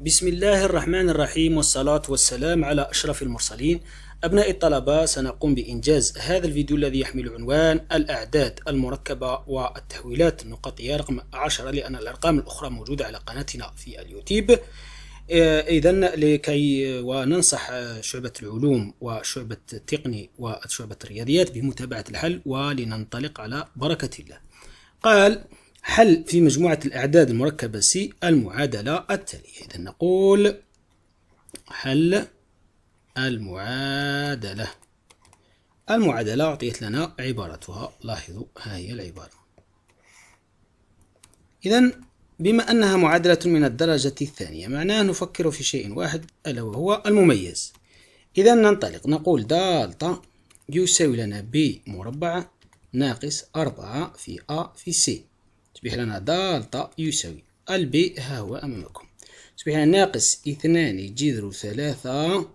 بسم الله الرحمن الرحيم والصلاة والسلام على أشرف المرسلين أبناء الطلبة سنقوم بإنجاز هذا الفيديو الذي يحمل عنوان الأعداد المركبة والتحويلات النقطية رقم 10 لأن الأرقام الأخرى موجودة على قناتنا في اليوتيوب آه، إذا لكي وننصح شعبة العلوم وشعبة التقني وشعبة الرياضيات بمتابعة الحل ولننطلق على بركة الله قال حل في مجموعة الأعداد المركبة C المعادلة التالية إذا نقول حل المعادلة المعادلة أعطيت لنا عبارتها لاحظوا ها هي العبارة إذا بما أنها معادلة من الدرجة الثانية معناه نفكر في شيء واحد ألا وهو المميز إذا ننطلق نقول دالتا يساوي لنا ب مربعة ناقص أربعة في أ في سي تصبح لنا دالتا يساوي البي ها هو أمامكم تصبح لنا ناقص اثنان جذر ثلاثة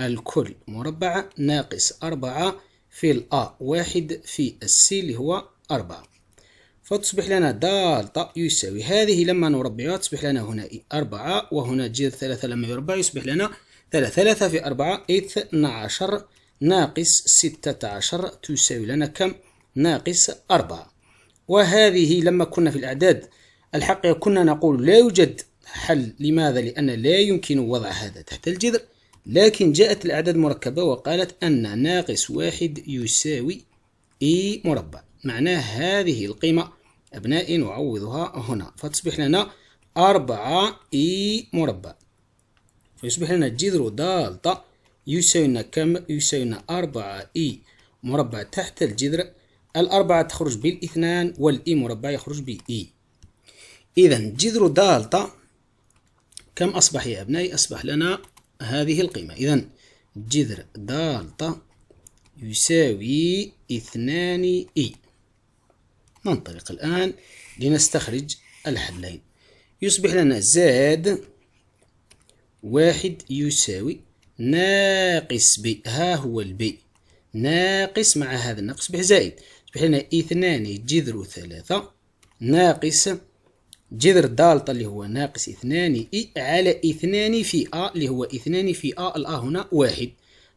الكل مربع ناقص أربعة في الأ واحد في السي اللي هو أربعة فتصبح لنا دالتا يساوي هذه لما نربعها تصبح لنا هنا أربعة وهنا جذر ثلاثة لما يربع يصبح لنا ثلاثة ثلاثة في أربعة اثنا عشر ناقص ستة عشر تساوي لنا كم ناقص أربعة وهذه لما كنا في الأعداد الحقيقة كنا نقول لا يوجد حل لماذا؟ لأن لا يمكن وضع هذا تحت الجذر لكن جاءت الأعداد المركبة وقالت أن ناقص واحد يساوي إي مربع معناه هذه القيمة أبنائي نعوضها هنا فتصبح لنا أربعة إي مربع فيصبح لنا جذر دالتا يساوي لنا كم يساوي لنا أربعة إي مربع تحت الجذر الأربعة تخرج بالاثنان والإي مربع يخرج بإي إذا جذر دالتا كم أصبح يا أبنائي أصبح لنا هذه القيمة إذا جذر دالتا يساوي اثنان إي ننطلق الآن لنستخرج الحلين يصبح لنا زاد واحد يساوي ناقص ب ها هو البي ناقص مع هذا النقص يصبح زائد فحنا اثنان جذر ثلاثة ناقص جذر دالتا اللي هو ناقص اثنان إي على اثنان في أ اللي هو اثنان في أ الأ هنا واحد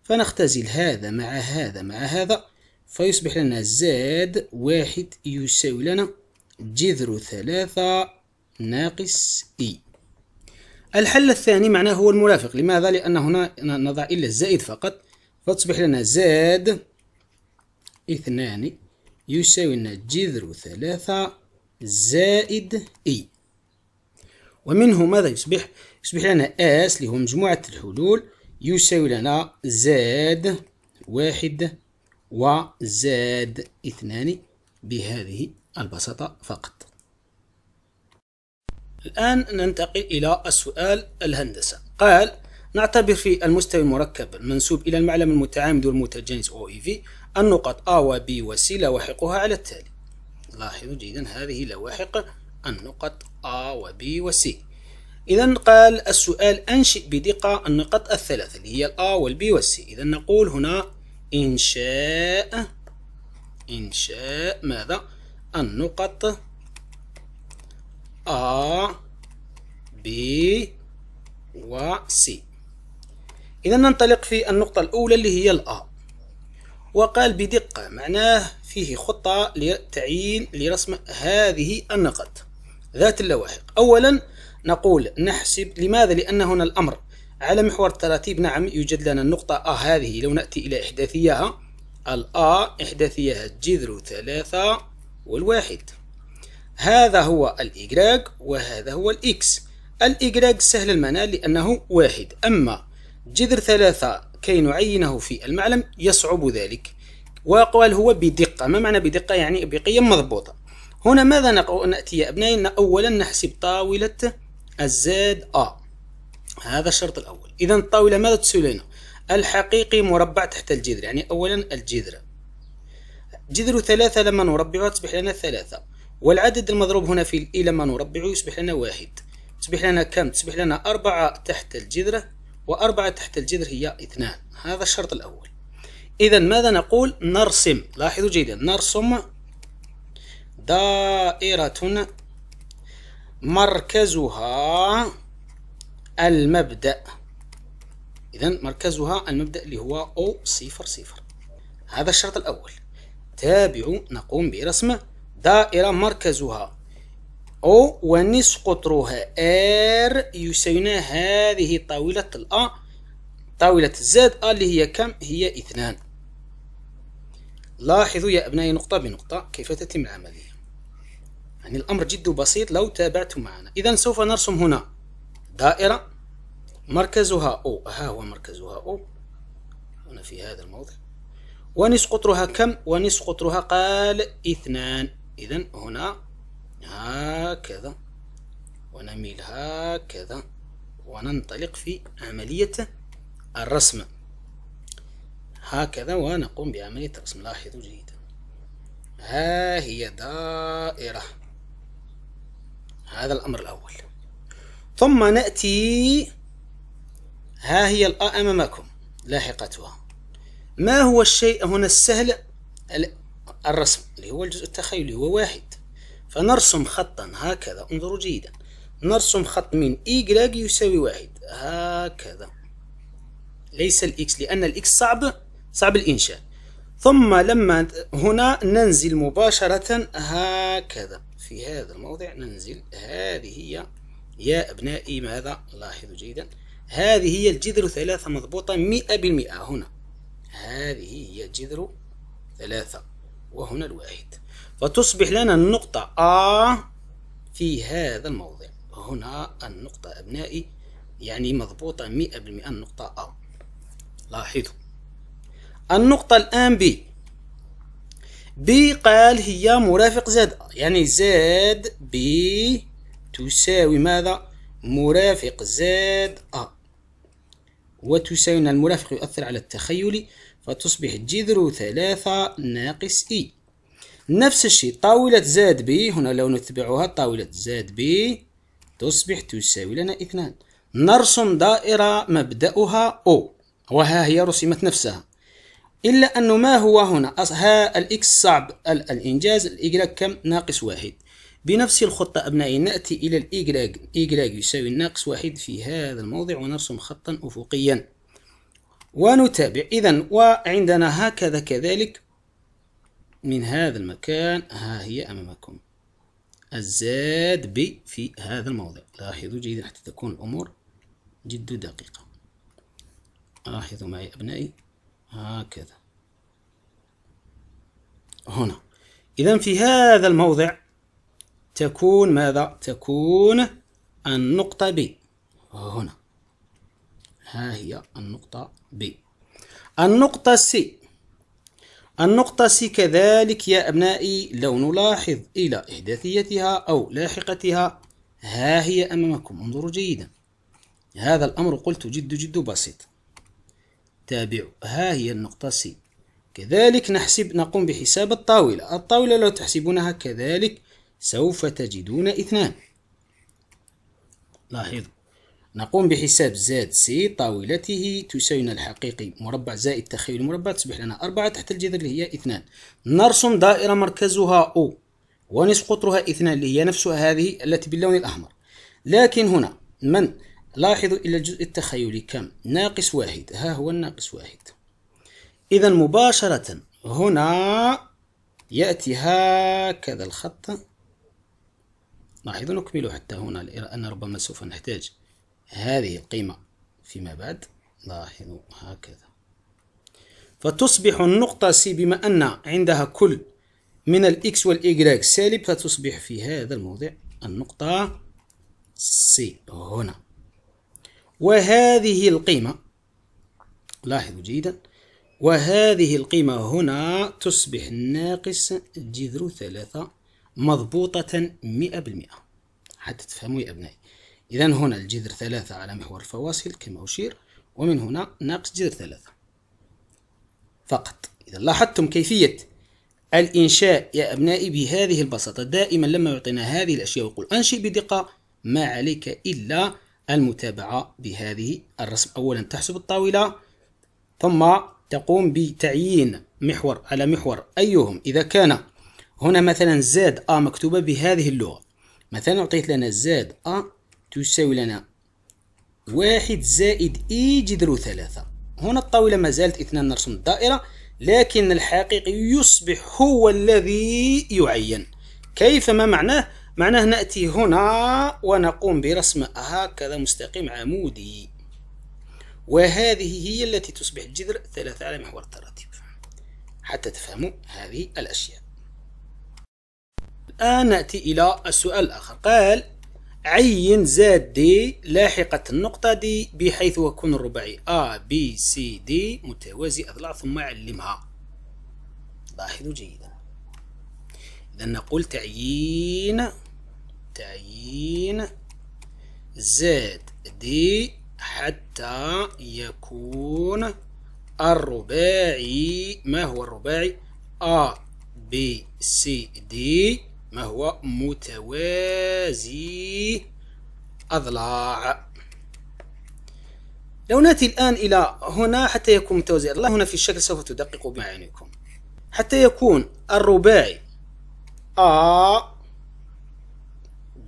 فنختزل هذا مع هذا مع هذا فيصبح لنا زاد واحد يساوي لنا جذر ثلاثة ناقص إي الحل الثاني معناه هو المرافق لماذا؟ لأن هنا نضع إلا الزائد فقط فتصبح لنا زاد اثنان يساوي لنا جذر ثلاثة زائد إي ومنه ماذا يصبح؟ يصبح لنا آس اللي هو مجموعة الحلول يساوي لنا زاد واحد وزاد اثنان بهذه البساطة فقط الآن ننتقل إلى السؤال الهندسة قال نعتبر في المستوى المركب المنسوب إلى المعلم المتعامد والمتجانس أو إي في النقط A و B و C لواحقها على التالي لاحظوا جيدا هذه لواحق النقط A و B و C إذا قال السؤال أنشئ بدقة النقط الثلاثة اللي هي الأ والـ C إذا نقول هنا إنشاء إنشاء ماذا النقط أ B و سي إذا ننطلق في النقطة الأولى اللي هي الأ وقال بدقة معناه فيه خطة لتعيين لرسم هذه النقط ذات اللواحق أولا نقول نحسب لماذا لأن هنا الأمر على محور التراتيب نعم يوجد لنا النقطة أ آه هذه لو نأتي إلى إحداثيها الأ إحداثيها جذر ثلاثة والواحد هذا هو الإجراج وهذا هو الإكس الإجراج سهل المنال لأنه واحد أما جذر ثلاثة كي نعينه في المعلم يصعب ذلك وقال هو بدقة ما معنى بدقة يعني بقيم مضبوطة هنا ماذا نأتي يا أبنائي أولا نحسب طاولة الزاد أ هذا الشرط الأول إذا الطاولة ماذا تسوي لنا الحقيقي مربع تحت الجذر يعني أولا الجذر جذر ثلاثة لما نربعه تصبح لنا ثلاثة والعدد المضروب هنا في الإي e لما نربعه يصبح لنا واحد تصبح لنا كم؟ تصبح لنا أربعة تحت الجذر وأربعة تحت الجذر هي اثنان هذا الشرط الأول إذا ماذا نقول نرسم لاحظوا جيدا نرسم دائرة مركزها المبدأ إذا مركزها المبدأ اللي هو أو صفر صفر هذا الشرط الأول تابعوا نقوم برسم دائرة مركزها أو قطرها ار يساوينا هذه طاولة الأ طاولة الزاد أ اللي هي كم؟ هي اثنان لاحظوا يا أبنائي نقطة بنقطة كيف تتم العملية يعني الأمر جد بسيط لو تابعتم معنا إذا سوف نرسم هنا دائرة مركزها أو ها هو مركزها أو هنا في هذا الموضع ونصف قطرها كم؟ ونصف قطرها قال اثنان إذا هنا هكذا ونميل هكذا وننطلق في عملية الرسم هكذا ونقوم بعملية الرسم لاحظوا جيدا ها هي دائرة هذا الأمر الأول ثم نأتي ها هي الآ أمامكم لاحقتها ما هو الشيء هنا السهل الرسم اللي هو الجزء التخيلي هو واحد فنرسم خطا هكذا انظروا جيدا نرسم خط من إيجراج e يساوي واحد هكذا ليس الإكس لأن الإكس صعب صعب الإنشاء ثم لما هنا ننزل مباشرة هكذا في هذا الموضع ننزل هذه هي يا أبنائي ماذا لاحظوا جيدا هذه هي الجذر ثلاثة مضبوطة مئة بالمئة هنا هذه هي الجذر ثلاثة وهنا الواحد وتصبح لنا النقطة آ في هذا الموضع هنا النقطة أبنائي يعني مضبوطة مئة بالمئة النقطة آ لاحظوا النقطة الآن ب ب قال هي مرافق زاد آ يعني زاد ب تساوي ماذا مرافق زاد آ وتساوي المرافق يؤثر على التخيل فتصبح جذر ثلاثة ناقص إي نفس الشيء طاولة زاد بي هنا لو نتبعها طاولة زاد بي تصبح تساوي لنا اثنان نرسم دائرة مبدأها أو وها هي رسمت نفسها إلا أنه ما هو هنا ها الإكس صعب الإنجاز الإيجلاج كم ناقص واحد بنفس الخطة أبنائي نأتي إلى الإيجلاج إيجلاج يساوي ناقص واحد في هذا الموضع ونرسم خطا أفقيا ونتابع إذا وعندنا هكذا كذلك من هذا المكان ها هي أمامكم الزاد ب في هذا الموضع لاحظوا جيدا حتى تكون الأمور جد دقيقة لاحظوا معي أبنائي هكذا هنا إذا في هذا الموضع تكون ماذا؟ تكون النقطة ب هنا ها هي النقطة ب النقطة سي النقطة سي كذلك يا أبنائي لو نلاحظ إلى إحداثيتها أو لاحقتها ها هي أمامكم انظروا جيدا هذا الأمر قلت جد جد بسيط تابعوا ها هي النقطة سي كذلك نحسب نقوم بحساب الطاولة الطاولة لو تحسبونها كذلك سوف تجدون اثنان لاحظوا نقوم بحساب زاد سي طاولته تساوينا الحقيقي مربع زائد تخيل مربع تصبح لنا أربعة تحت الجذر اللي هي اثنان نرسم دائرة مركزها أو ونصف قطرها اثنان اللي هي نفسها هذه التي باللون الأحمر لكن هنا من لاحظوا إلى الجزء التخيلي كم ناقص واحد ها هو الناقص واحد إذا مباشرة هنا يأتي هكذا الخط لاحظوا نكمله حتى هنا لأن ربما سوف نحتاج هذه القيمة فيما بعد لاحظوا هكذا فتصبح النقطة سي بما أن عندها كل من الإكس والإيكغيك سالب فتصبح في هذا الموضع النقطة سي هنا وهذه القيمة لاحظوا جيدا وهذه القيمة هنا تصبح ناقص جذر ثلاثة مضبوطة مئة بالمئة حتى تفهموا يا أبنائي إذا هنا الجذر ثلاثة على محور الفواصل كما أشير ومن هنا ناقص جذر ثلاثة فقط إذا لاحظتم كيفية الإنشاء يا أبنائي بهذه البساطة دائما لما يعطينا هذه الأشياء ويقول أنشئ بدقة ما عليك إلا المتابعة بهذه الرسم أولا تحسب الطاولة ثم تقوم بتعيين محور على محور أيهم إذا كان هنا مثلا زاد أ مكتوبة بهذه اللغة مثلا أعطيت لنا زاد أ تساوي لنا واحد زائد اي e جذر ثلاثة هنا الطاولة ما زالت اثنان نرسم الدائرة لكن الحقيقي يصبح هو الذي يعين كيف ما معناه معناه نأتي هنا ونقوم برسم هكذا مستقيم عمودي وهذه هي التي تصبح الجذر ثلاثة على محور التراتيب حتى تفهموا هذه الأشياء الآن نأتي إلى السؤال الآخر قال عين زاد دي لاحقة النقطة دي بحيث يكون الرباعي A B C D متوازي أضلاع ثم علمها لاحظوا جيدا إذا نقول تعيين تعيين زاد دي حتى يكون الرباعي ما هو الرباعي A B C D ما هو متوازي أضلاع لو نأتي الآن إلى هنا حتى يكون متوازي أضلاع هنا في الشكل سوف تدققوا بعينكم حتى يكون الرباعي A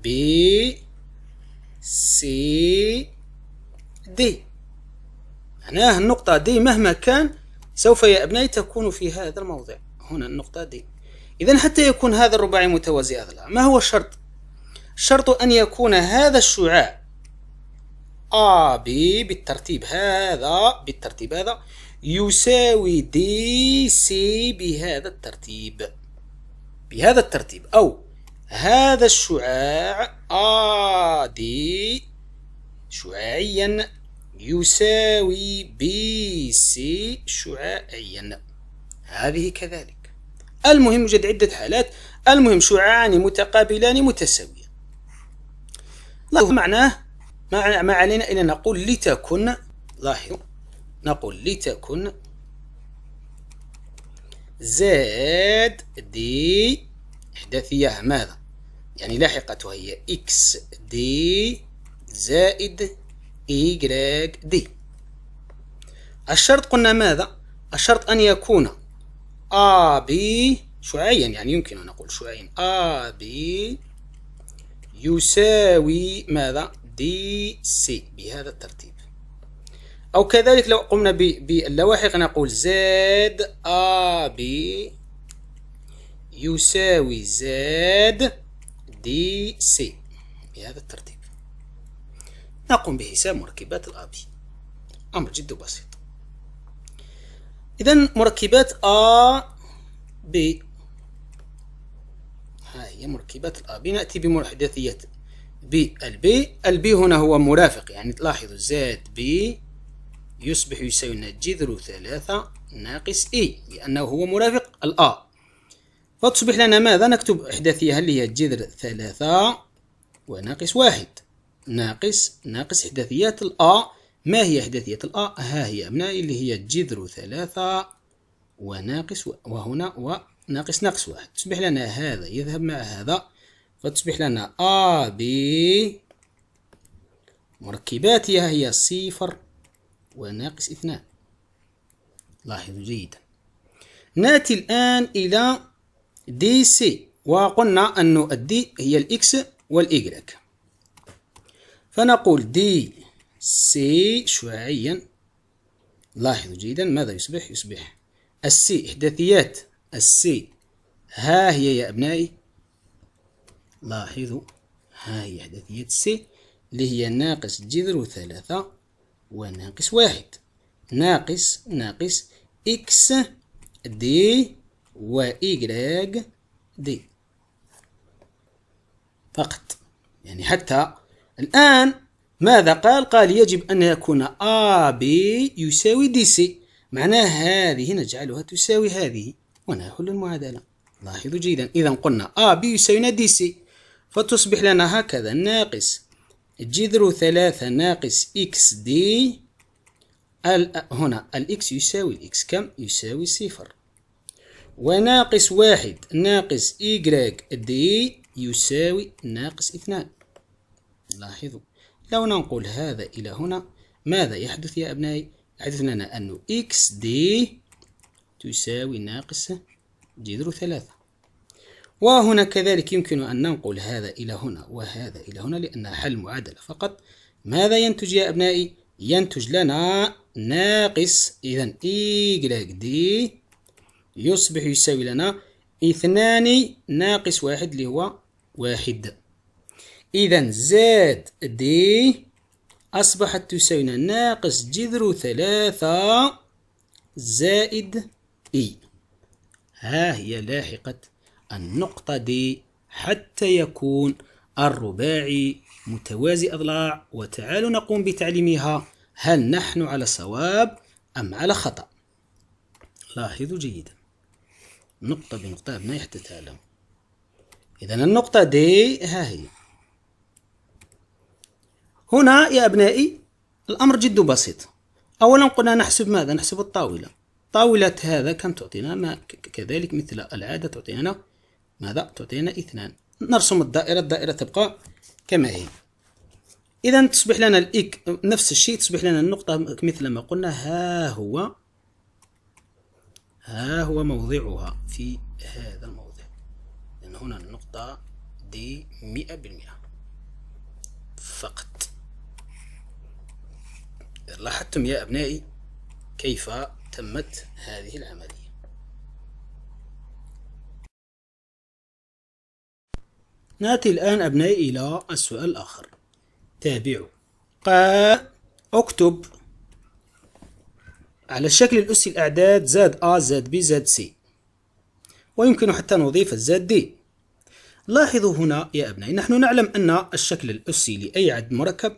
B C D معناه النقطة D مهما كان سوف يا أبنائي تكون في هذا الموضع هنا النقطة D إذا حتى يكون هذا الرباعي متوازي أضلاع ما هو الشرط؟ الشرط أن يكون هذا الشعاع A B بالترتيب هذا بالترتيب هذا يساوي D C بهذا الترتيب بهذا الترتيب أو هذا الشعاع A D شعاعيا يساوي B C شعاعيا هذه كذلك المهم يوجد عدة حالات المهم شعاعان متقابلان متساويان لاحظوا معناه ما علينا إلا نقول لتكن لاحظوا نقول لتكن زاد دي إحداثية ماذا؟ يعني لاحقتها هي إكس دي زائد إيكراك دي الشرط قلنا ماذا؟ الشرط أن يكون AB شعاعيا يعني يمكن أن أقول شعاعيا AB يساوي ماذا سي بهذا الترتيب أو كذلك لو قمنا باللواحق نقول Z AB يساوي Z سي بهذا الترتيب نقوم بحساب مركبات الأبي أمر جد بسيط إذا مركبات A B ها هي مركبات الأ B نأتي بمحدثية B البي البي هنا هو مرافق يعني تلاحظوا زاد B يصبح يساوي لنا جذر ثلاثة ناقص إي e، لأنه هو مرافق الأ فتصبح لنا ماذا نكتب إحداثية هل هي جذر ثلاثة وناقص واحد ناقص ناقص إحداثيات الأ ما هي أحداثية الأ؟ ها هي أبنائي اللي هي جذر ثلاثة وناقص وهنا وناقص ناقص واحد تصبح لنا هذا يذهب مع هذا فتصبح لنا أ ب مركباتها هي صفر وناقص اثنان لاحظوا جيدا نأتي الآن إلى دي سي وقلنا أن الدي هي الإكس والإيكغيك فنقول دي سي شعاعيا لاحظوا جيدا ماذا يصبح يصبح السي إحداثيات السي ها هي يا أبنائي لاحظوا ها هي احداثيات سي اللي هي ناقص جذر ثلاثة وناقص واحد ناقص ناقص إكس دي وإيغريغ دي فقط يعني حتى الآن ماذا قال؟ قال يجب أن يكون AB يساوي DC معناه هذه نجعلها تساوي هذه ونحل المعادلة لاحظوا جيدا إذا قلنا AB يساوي DC فتصبح لنا هكذا ناقص جذر ثلاثة ناقص XD هنا الإكس يساوي الإكس كم؟ يساوي صفر وناقص واحد ناقص Y دي يساوي ناقص اثنان لاحظوا لو ننقل هذا إلى هنا ماذا يحدث يا أبنائي؟ يحدث لنا أن إكس دي تساوي ناقص جذر ثلاثة وهنا كذلك يمكن أن ننقل هذا إلى هنا وهذا إلى هنا لأنها حل معادلة فقط ماذا ينتج يا أبنائي؟ ينتج لنا ناقص إذا إيجلاك دي يصبح يساوي لنا اثنان ناقص واحد اللي هو واحد إذا زاد دي أصبحت تساوينا ناقص جذر ثلاثة زائد إي e. ها هي لاحقة النقطة دي حتى يكون الرباعي متوازي أضلاع وتعالوا نقوم بتعليمها هل نحن على صواب أم على خطأ لاحظوا جيدا نقطة بنقطة حتى تعلم إذا النقطة دي ها هي هنا يا أبنائي الأمر جد بسيط أولا قلنا نحسب ماذا؟ نحسب الطاولة طاولة هذا كم تعطينا؟ ما كذلك مثل العادة تعطينا ماذا؟ تعطينا اثنان نرسم الدائرة الدائرة تبقى كما هي إذا تصبح لنا الإك نفس الشيء تصبح لنا النقطة مثل ما قلنا ها هو ها هو موضعها في هذا الموضع لأن هنا النقطة دي مئة بالمئة فقط لاحظتم يا أبنائي كيف تمت هذه العملية نأتي الآن أبنائي إلى السؤال الآخر تابعوا قال اكتب على الشكل الأسي الأعداد زاد A زاد B زاد C ويمكن حتى نضيف الزاد D لاحظوا هنا يا أبنائي نحن نعلم أن الشكل الأسي لأي عدد مركب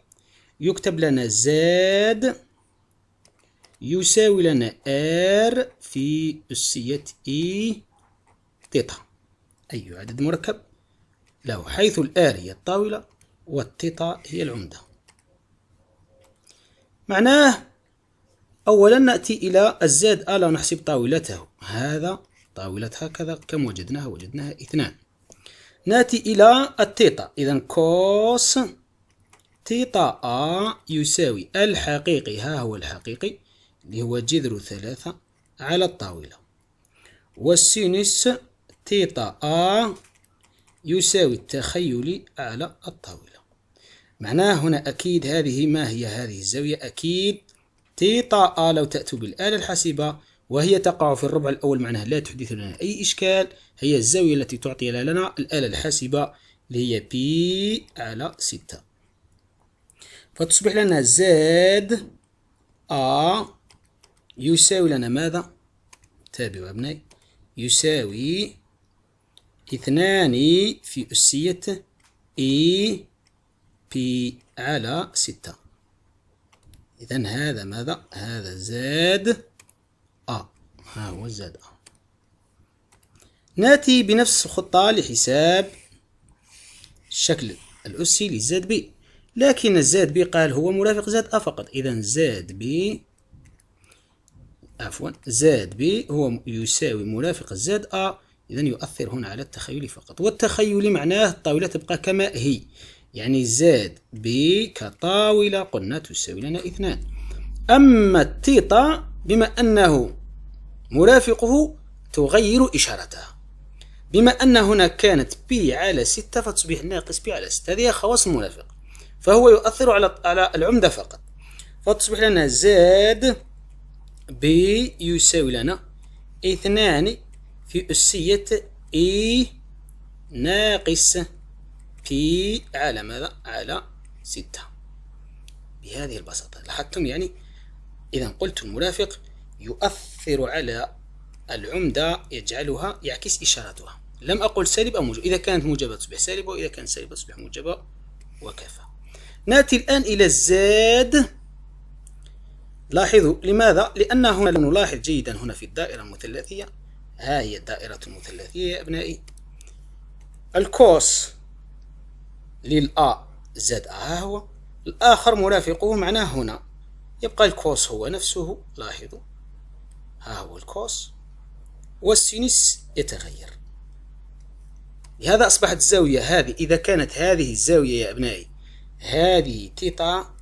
يكتب لنا زاد يساوي لنا ار في أسية إي e تيتا أي عدد مركب له حيث الآر هي الطاولة والتيتا هي العمدة معناه أولا نأتي إلى الزاد ألا آه، نحسب طاولته هذا طاوله هكذا كم وجدناها وجدناها اثنان نأتي إلى التيتا إذا كوس تيتا أ يساوي الحقيقي ها هو الحقيقي اللي هو جذر ثلاثة على الطاولة والسينس تيتا أ يساوي التخيلي على الطاولة معناه هنا أكيد هذه ما هي هذه الزاوية أكيد تيتا أ لو تأتوا بالآلة الحاسبة وهي تقع في الربع الأول معناها لا تحدث لنا أي إشكال هي الزاوية التي تعطي لنا الآلة الحاسبة اللي هي بي على ستة فتصبح لنا زاد أ يساوي لنا ماذا؟ تابعوا أبنائي يساوي اثنان في أسية إي بي على ستة إذا هذا ماذا؟ هذا زاد أ ها هو زاد أ ناتي بنفس الخطة لحساب الشكل الأسي لزاد بي لكن زاد بي قال هو مرافق زاد أ فقط إذا زاد بي عفوا زاد بي هو يساوي مرافق زاد أ إذا يؤثر هنا على التخيل فقط والتخيل معناه الطاولة تبقى كما هي يعني زاد بي كطاولة قلنا تساوي لنا اثنان أما التيطا بما أنه مرافقه تغير إشارتها بما أن هنا كانت بي على ستة فتصبح ناقص بي على ستة هذه خواص المرافق فهو يؤثر على على العمدة فقط فتصبح لنا زاد بي يساوي لنا اثنان في أسية اي e ناقص بي على ماذا؟ على ستة بهذه البساطة لاحظتم يعني إذا قلت المرافق يؤثر على العمدة يجعلها يعكس إشارتها لم أقل سالب أو موجب إذا كانت موجبة تصبح سالبة وإذا كانت سالبة تصبح موجبة وكفى ناتي الآن إلى الزاد لاحظوا لماذا؟ لأن هنا نلاحظ جيدا هنا في الدائرة المثلثية ها هي الدائرة المثلثية يا أبنائي الكوس للأ زاد ها هو الآخر مرافقه معناه هنا يبقى الكوس هو نفسه لاحظوا ها هو الكوس والسينس يتغير لهذا أصبحت الزاوية هذه إذا كانت هذه الزاوية يا أبنائي هذه تيتا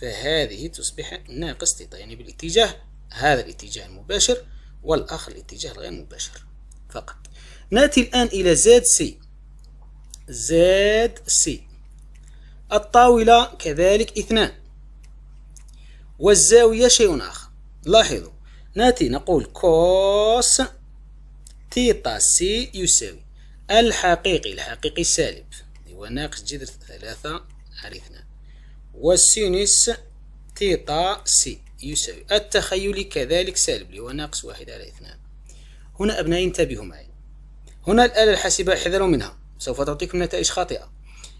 فهذه تصبح ناقص تيتا يعني بالاتجاه هذا الاتجاه المباشر والآخر الاتجاه الغير مباشر فقط نأتي الآن إلى زاد سي زاد سي الطاولة كذلك اثنان والزاوية شيء آخر لاحظوا نأتي نقول كوس تيتا سي يساوي الحقيقي الحقيقي سالب هو ناقص جذر ثلاثة هنا والسينس تيتا سي يساوي التخيل كذلك سالب اللي هو ناقص واحد على اثنان هنا أبنائي انتبهوا معي هنا الآلة الحاسبة احذروا منها سوف تعطيكم نتائج خاطئة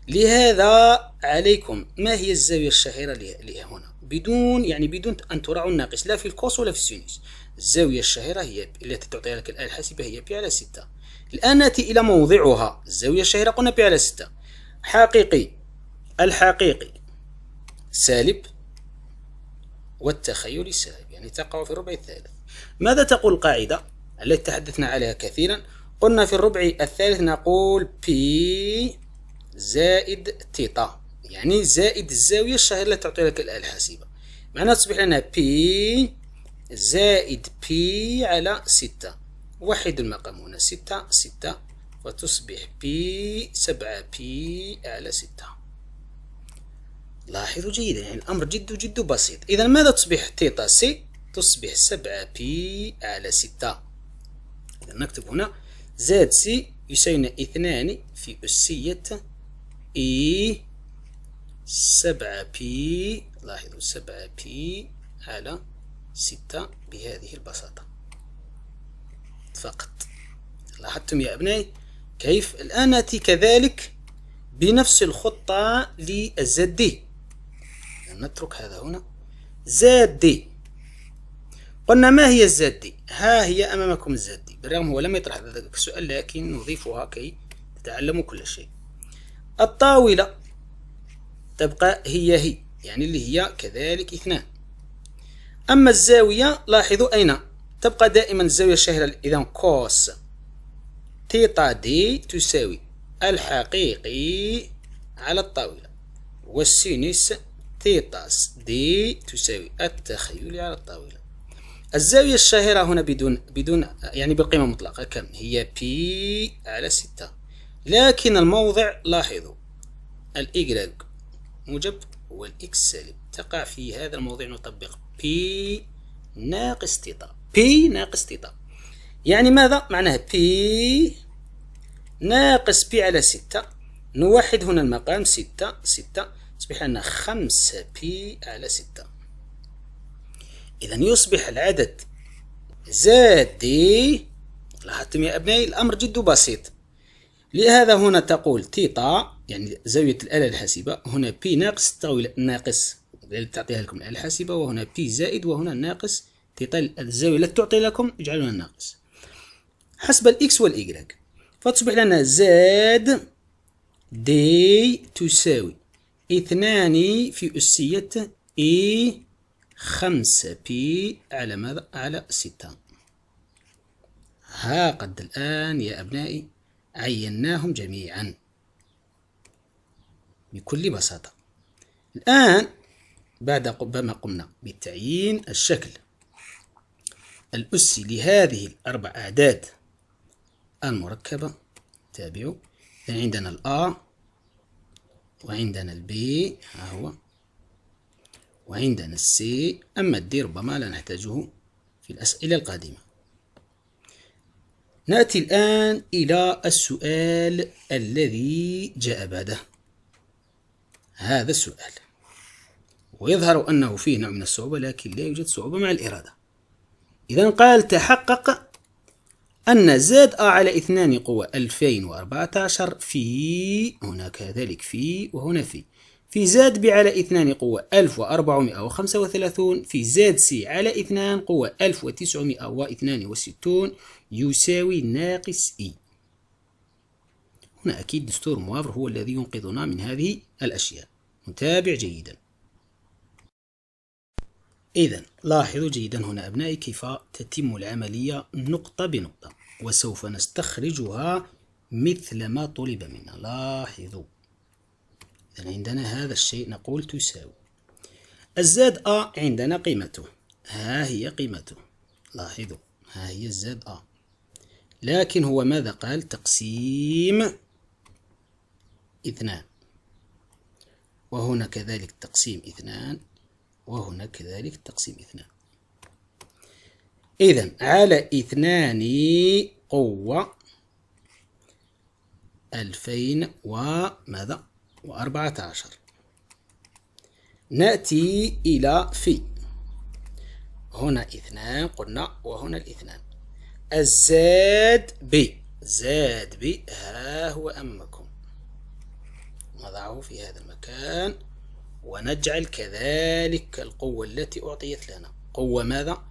لهذا عليكم ما هي الزاوية الشهيرة هنا بدون يعني بدون أن تراعوا الناقص لا في الكوس ولا في السينوس الزاوية الشهيرة هي التي تعطيها لك الآلة الحاسبة هي بي على ستة الآن نأتي إلى موضعها الزاوية الشهيرة قلنا بي على ستة حقيقي الحقيقي سالب والتخيل سالب يعني تقع في الربع الثالث ماذا تقول القاعدة التي تحدثنا عليها كثيرا قلنا في الربع الثالث نقول بي زائد تيتا يعني زائد الزاوية الشهيرة التي تعطي لك الآلة الحاسبة معناها تصبح لنا بي زائد بي على ستة وحد المقام هنا ستة ستة وتصبح بي سبعة بي على ستة لاحظوا جيدا يعني الأمر جد جد بسيط إذا ماذا تصبح تيتا سي تصبح 7 بي على 6 إذا نكتب هنا زاد سي يساوينا 2 في أسية إي 7 بي لاحظوا 7 بي على 6 بهذه البساطة فقط لاحظتم يا أبنائي كيف الآن نأتي كذلك بنفس الخطة للزد دي نترك هذا هنا زاد دي قلنا ما هي الزاد دي ها هي أمامكم الزاد دي بالرغم هو لم يطرح هذا السؤال لكن نضيفها كي تتعلموا كل شيء الطاولة تبقى هي هي يعني اللي هي كذلك اثنان أما الزاوية لاحظوا أين تبقى دائما الزاوية الشهيرة إذا كوس تيتا دي تساوي الحقيقي على الطاولة والسينس تيتاس دي تساوي التخيل على الطاولة الزاوية الشهيرة هنا بدون بدون يعني بالقيمة المطلقة كم هي بي على ستة لكن الموضع لاحظوا الإيجريج موجب والإكس سالب تقع في هذا الموضع نطبق بي ناقص تيتا بي ناقص تيتا يعني ماذا معناها بي ناقص بي على ستة نوحد هنا المقام ستة ستة يصبح لنا خمسة بي على ستة إذا يصبح العدد زاد دي لاحظتم يا أبنائي الأمر جد بسيط لهذا هنا تقول تيتا يعني زاوية الآلة الحاسبة هنا بي ناقص تساوي ناقص تعطيها لكم الآلة الحاسبة وهنا بي زائد وهنا ناقص تيتا الزاوية التي تعطي لكم اجعلونها ناقص حسب الإكس والإيكغيك فتصبح لنا زاد دي تساوي اثنان في أسية اي خمسة بي على ماذا؟ على ستة ها قد الآن يا أبنائي عيناهم جميعا بكل بساطة الآن بعد ما قمنا بتعيين الشكل الأسي لهذه الأربع أعداد المركبة تابعوا عندنا الأ وعندنا البي ها هو وعندنا السي أما الدي ربما لا نحتاجه في الأسئلة القادمة نأتي الآن إلى السؤال الذي جاء بعده هذا السؤال ويظهر أنه فيه نوع من الصعوبة لكن لا يوجد صعوبة مع الإرادة إذا قال تحقق أن زد على اثنان قوة 2014 في هنا كذلك في وهنا في في زد ب على اثنان وخمسة 1435 في زد سي على اثنان واثنان 1962 يساوي ناقص إي e. هنا أكيد دستور موافر هو الذي ينقذنا من هذه الأشياء نتابع جيداً إذا لاحظوا جيدا هنا أبنائي كيف تتم العملية نقطة بنقطة وسوف نستخرجها مثل ما طلب منا لاحظوا إذا عندنا هذا الشيء نقول تساوي الزاد أ عندنا قيمته ها هي قيمته لاحظوا ها هي الزاد أ لكن هو ماذا قال تقسيم اثنان وهنا كذلك تقسيم اثنان وهنا كذلك تقسيم اثنان إذا على اثنان قوة ألفين وماذا وأربعة عشر نأتي إلى في هنا اثنان قلنا وهنا الاثنان الزاد ب زاد ب ها هو أمكم نضعه في هذا المكان ونجعل كذلك القوة التي أعطيت لنا قوة ماذا؟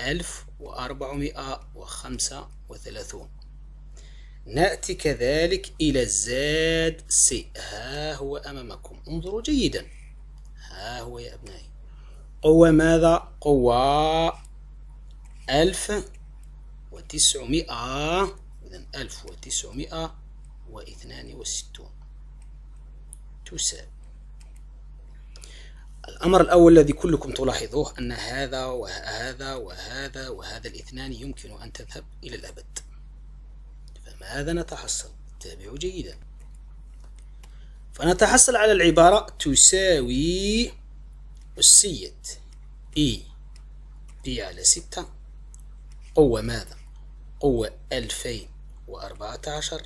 1435 نأتي كذلك إلى الزاد سي ها هو أمامكم انظروا جيدا ها هو يا أبنائي قوة ماذا؟ قوة ألف وتسعمائة إذا ألف وتسعمائة واثنان وستون تساوي الأمر الأول الذي كلكم تلاحظوه أن هذا وهذا وهذا وهذا الاثنان يمكن أن تذهب إلى الأبد فماذا نتحصل؟ تابعوا جيدا فنتحصل على العبارة تساوي أسية إي e بي على ستة قوة ماذا؟ قوة ألفين وأربعة عشر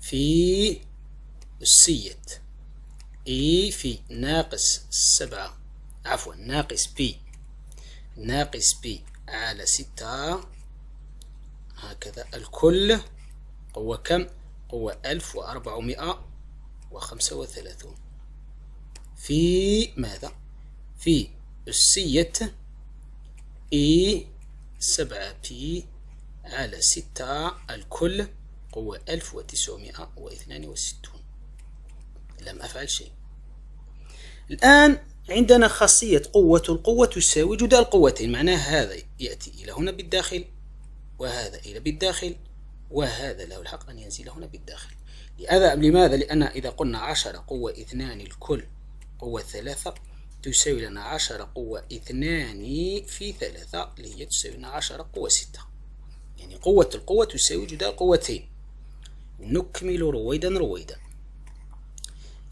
في أسية اي في ناقص سبعة عفوا ناقص بي ناقص بي على ستة هكذا الكل قوة كم؟ قوة ألف وأربعمائة وخمسة وثلاثون في ماذا؟ في أسية إي سبعة بي على ستة الكل قوة ألف وتسعمائة واثنان وستون لم أفعل شيء الآن عندنا خاصية قوة القوة تساوي جدا القوتين معناه هذا يأتي إلى هنا بالداخل وهذا إلى بالداخل وهذا له الحق أن ينزل هنا بالداخل لأذا لماذا؟ لأن إذا قلنا عشرة قوة اثنان الكل قوة ثلاثة تساوي لنا عشرة قوة اثنان في ثلاثة اللي هي تساوي لنا عشرة قوة ستة يعني قوة القوة تساوي جدا قوتين نكمل رويدا رويدا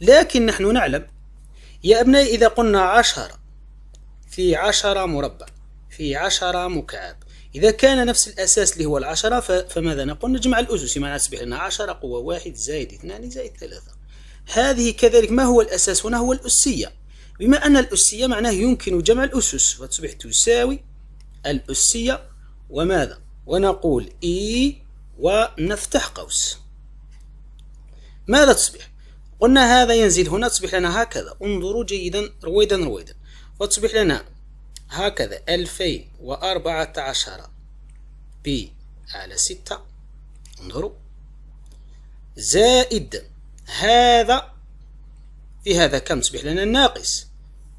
لكن نحن نعلم يا أبنائي إذا قلنا عشرة في عشرة مربع في عشرة مكعب إذا كان نفس الأساس اللي هو العشرة فماذا نقول نجمع الأسس بمعنى تصبح لنا عشرة قوة واحد زائد اثنان زائد ثلاثة هذه كذلك ما هو الأساس هنا هو الأسية بما أن الأسية معناه يمكن جمع الأسس فتصبح تساوي الأسية وماذا ونقول إي ونفتح قوس ماذا تصبح قلنا هذا ينزل هنا تصبح لنا هكذا انظروا جيدا رويدا رويدا فتصبح لنا هكذا ألفين وأربعة عشر بي على ستة انظروا زائد هذا في هذا كم تصبح لنا الناقص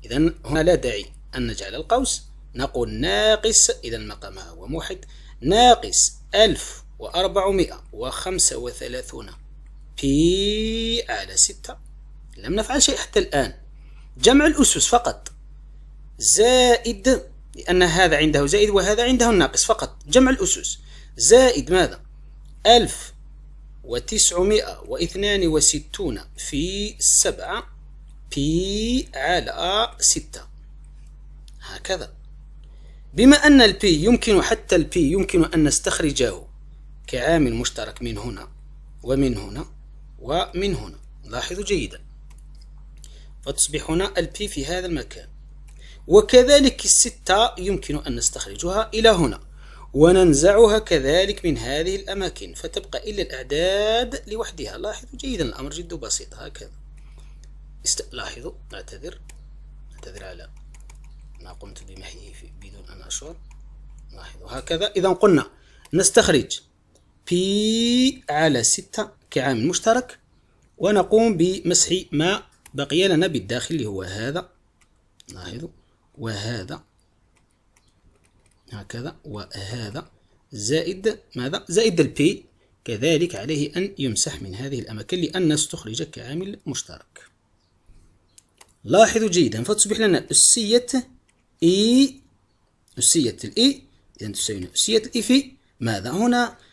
إذا هنا لا داعي أن نجعل القوس نقول ناقص إذا مقامها هو موحد ناقص ألف وأربعمائة وخمسة وثلاثون بي على ستة لم نفعل شيء حتى الآن جمع الأسس فقط زائد لأن هذا عنده زائد وهذا عنده الناقص فقط جمع الأسس زائد ماذا ألف وتسعمائة واثنان وستون في سبعة بي على ستة هكذا بما أن البي يمكن حتى البي يمكن أن نستخرجه كعامل مشترك من هنا ومن هنا ومن هنا لاحظوا جيدا فتصبح هنا البي في هذا المكان وكذلك الستة يمكن أن نستخرجها إلى هنا وننزعها كذلك من هذه الأماكن فتبقى إلا الأعداد لوحدها لاحظوا جيدا الأمر جد بسيط هكذا است... لاحظوا أعتذر أعتذر على ما قمت بمحيه في... بدون أن أشعر لاحظوا هكذا إذا قلنا نستخرج بي على ستة كعامل مشترك ونقوم بمسح ما بقي لنا بالداخل اللي هو هذا لاحظوا وهذا هكذا وهذا زائد ماذا زائد البي كذلك عليه أن يمسح من هذه الأماكن لأن استخرج كعامل مشترك لاحظوا جيدا فتصبح لنا أسية إي e، أسية الإي e. إذن تساوي أسية الإي e في ماذا هنا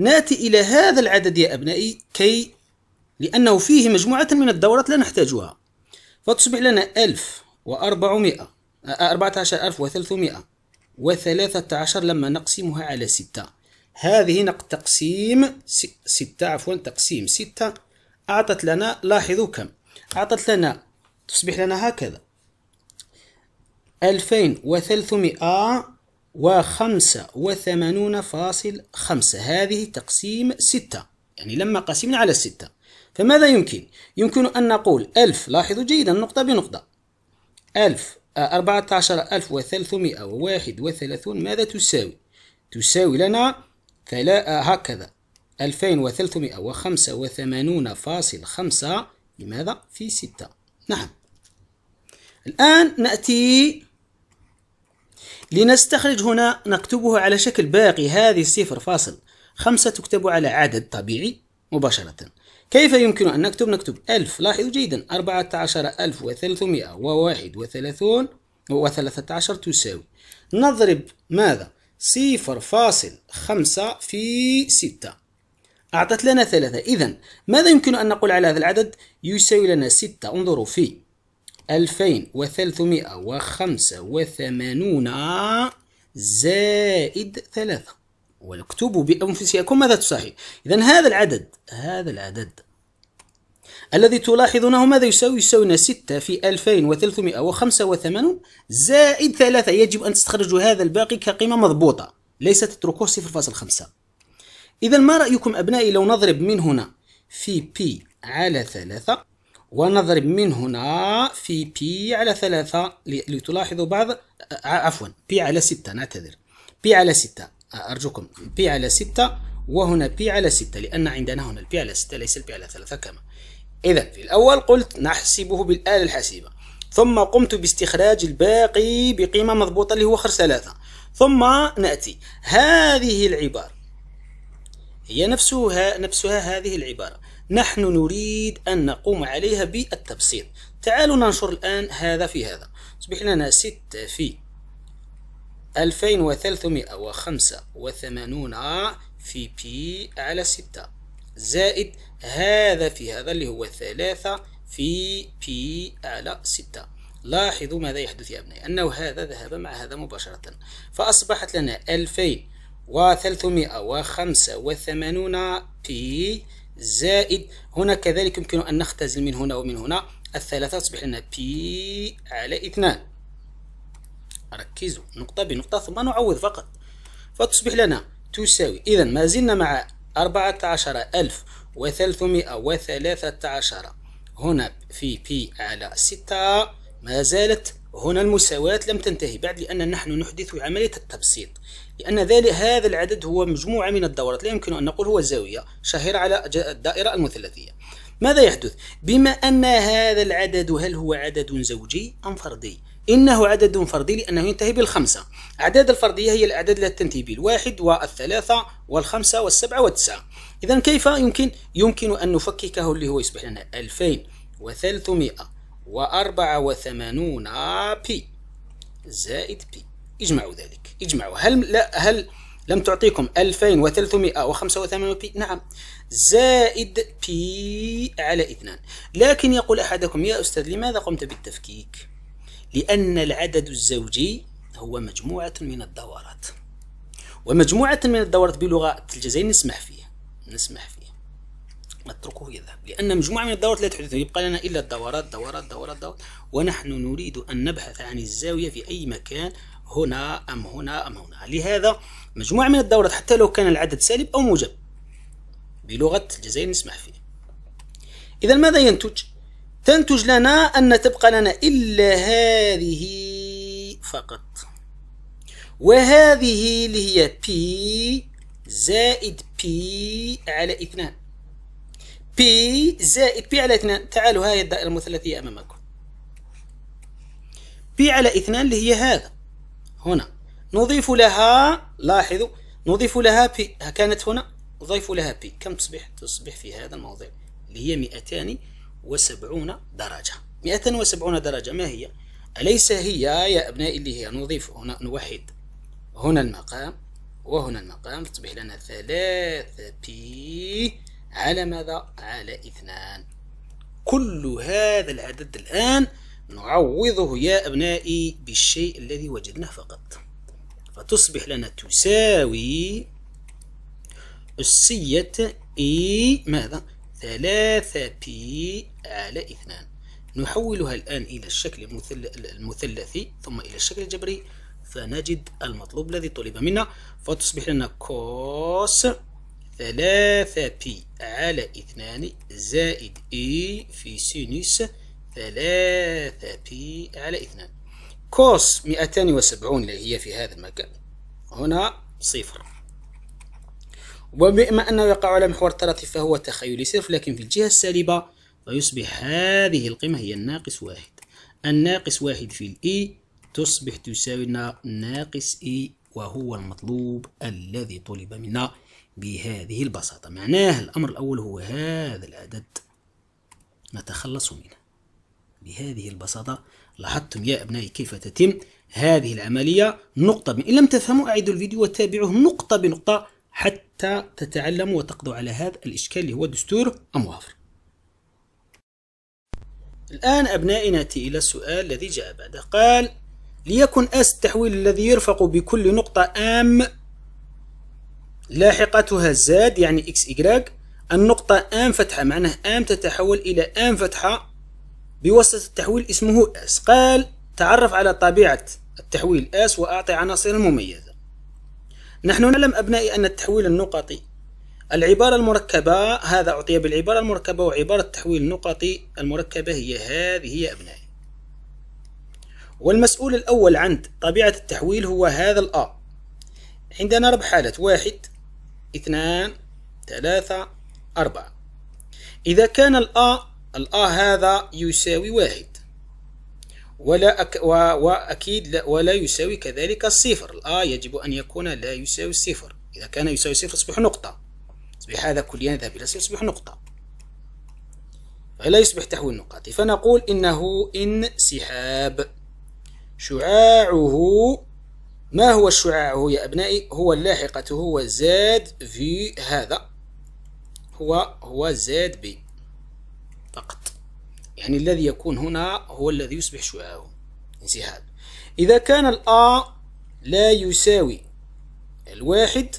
ناتي إلى هذا العدد يا أبنائي كي لأنه فيه مجموعة من الدورات لا نحتاجها فتصبح لنا 1400 14300 و13 لما نقسمها على 6 هذه تقسيم 6 عفوا تقسيم 6 أعطت لنا لاحظوا كم أعطت لنا تصبح لنا هكذا 2300 وخمسة وثمانون فاصل خمسة هذه تقسيم ستة يعني لما قسمنا على ستة فماذا يمكن؟ يمكن أن نقول ألف لاحظوا جيدا نقطة بنقطة ألف آه، أربعة عشر ألف وثلاثمائة وواحد وثلاثون ماذا تساوي؟ تساوي لنا ثلا آه، هكذا ألفين وثلاثمائة وخمسة وثمانون فاصل خمسة لماذا؟ في ستة نعم الآن نأتي لنستخرج هنا نكتبه على شكل باقي هذه الصفر فاصل خمسة تكتب على عدد طبيعي مباشرة كيف يمكن أن نكتب نكتب ألف لاحظوا جيدا أربعة عشر ألف وثلاثمائة وواحد وثلاثون وثلاثة عشر تساوي نضرب ماذا صفر فاصل خمسة في ستة أعطت لنا ثلاثة إذا ماذا يمكن أن نقول على هذا العدد يساوي لنا ستة انظروا في 2385 زائد 3 واكتبوا بأنفسكم ماذا تصحي إذا هذا العدد هذا العدد الذي تلاحظونه ماذا يساوي يساوينا 6 في 2385 زائد 3 يجب أن تستخرجوا هذا الباقي كقيمة مضبوطة ليس تتركوه 0.5 إذا ما رأيكم أبنائي لو نضرب من هنا في بي على 3 ونضرب من هنا في بي على ثلاثة لتلاحظوا بعض آه، آه، عفوا بي على ستة نعتذر بي على ستة آه، أرجوكم بي على ستة وهنا بي على ستة لأن عندنا هنا البي على ستة ليس البي على ثلاثة كما إذا في الأول قلت نحسبه بالآلة الحاسبة ثم قمت باستخراج الباقي بقيمة مضبوطة اللي هو خرج ثلاثة ثم نأتي هذه العبارة هي نفسها نفسها هذه العبارة نحن نريد أن نقوم عليها بالتبسيط تعالوا ننشر الآن هذا في هذا أصبح لنا ستة في 2385 في بي على ستة زائد هذا في هذا اللي هو ثلاثة في بي على ستة لاحظوا ماذا يحدث يا أبنائي أنه هذا ذهب مع هذا مباشرة فأصبحت لنا 2385 بي زائد هنا كذلك يمكن أن نختزل من هنا ومن هنا الثلاثة تصبح لنا بي على اثنان ركزوا نقطة بنقطة ثم نعوض فقط فتصبح لنا تساوي إذا ما زلنا مع أربعة عشر ألف وثلاثمائة وثلاثة عشر هنا في بي على ستة ما زالت هنا المساواة لم تنتهي بعد لأن نحن نحدث عملية التبسيط لأن ذلك هذا العدد هو مجموعة من الدورات لا يمكن أن نقول هو الزاوية شهيرة على الدائرة المثلثية ماذا يحدث؟ بما أن هذا العدد هل هو عدد زوجي أم فردي؟ إنه عدد فردي لأنه ينتهي بالخمسة أعداد الفردية هي الأعداد التي تنتهي بالواحد والثلاثة والخمسة والسبعة والتسعة إذا كيف يمكن يمكن أن نفككه اللي هو يصبح لنا 2384 بي زائد بي اجمعوا ذلك اجمعوا هل لا هل لم تعطيكم 2385 بي نعم زائد بي على اثنان لكن يقول أحدكم يا أستاذ لماذا قمت بالتفكيك لأن العدد الزوجي هو مجموعة من الدورات ومجموعة من الدورات بلغة الجزائر نسمح فيه نسمح فيه نتركه يذهب لأن مجموعة من الدورات لا تحدث يبقى لنا إلا الدورات دورات دورات دورات ونحن نريد أن نبحث عن الزاوية في أي مكان هنا أم هنا أم هنا لهذا مجموعة من الدورات حتى لو كان العدد سالب أو موجب بلغة الجزائر نسمح فيه إذا ماذا ينتج؟ تنتج لنا أن تبقى لنا إلا هذه فقط وهذه اللي هي P زائد P على اثنان P زائد P على اثنان تعالوا هاي الدائرة المثلثية أمامكم P على اثنان اللي هي هذا هنا نضيف لها لاحظوا نضيف لها بي كانت هنا نضيف لها بي كم تصبح تصبح في هذا الموضع اللي هي 270 درجة 270 درجة ما هي أليس هي يا أبنائي اللي هي نضيف هنا نوحد هنا المقام وهنا المقام تصبح لنا ثلاثة بي على ماذا على اثنان كل هذا العدد الآن نعوضه يا أبنائي بالشيء الذي وجدناه فقط فتصبح لنا تساوي أسية إي ماذا؟ ثلاثة بي على اثنان نحولها الآن إلى الشكل المثلثي ثم إلى الشكل الجبري فنجد المطلوب الذي طلب منا فتصبح لنا كوس ثلاثة بي على اثنان زائد إي في سينوس ثلاثة بي على اثنان كوس 270 اللي هي في هذا المكان هنا صفر وبما أنه يقع على محور الطرف فهو تخيلي صرف لكن في الجهة السالبة فيصبح هذه القيمة هي الناقص واحد الناقص واحد في الإي e تصبح تساوي لنا ناقص إي e، وهو المطلوب الذي طلب منا بهذه البساطة معناه الأمر الأول هو هذا العدد نتخلص منه بهذه البساطة لاحظتم يا أبنائي كيف تتم هذه العملية نقطة إن لم تفهموا أعيدوا الفيديو وتابعوه نقطة بنقطة حتى تتعلموا وتقضوا على هذا الإشكال اللي هو دستور أموافر الآن أبنائي نأتي إلى السؤال الذي جاء بعده قال ليكن أس التحويل الذي يرفق بكل نقطة أم لاحقتها زاد يعني إكس إجراج النقطة أم فتحة معناه أم تتحول إلى أم فتحة بواسطة التحويل اسمه اس قال تعرف على طبيعة التحويل اس وأعطي عناصر مميزة نحن نعلم أبنائي أن التحويل النقطي العبارة المركبة هذا أعطي بالعبارة المركبة وعبارة التحويل النقطي المركبة هي هذه يا أبنائي والمسؤول الأول عن طبيعة التحويل هو هذا الأ عندنا ربع حالات واحد اثنان ثلاثة أربعة إذا كان الأ الآ هذا يساوي واحد ولا أك وأكيد لا ولا يساوي كذلك الصفر الآ يجب أن يكون لا يساوي الصفر إذا كان يساوي صفر يصبح نقطة يصبح هذا كليا يذهب إلى صفر يصبح نقطة فلا يصبح تحويل النقاط فنقول إنه انسحاب شعاعه ما هو شعاعه يا أبنائي هو اللاحقة هو زاد في هذا هو هو زاد بي يعني الذي يكون هنا هو الذي يصبح شعاع انسحاب إذا كان الأ لا يساوي الواحد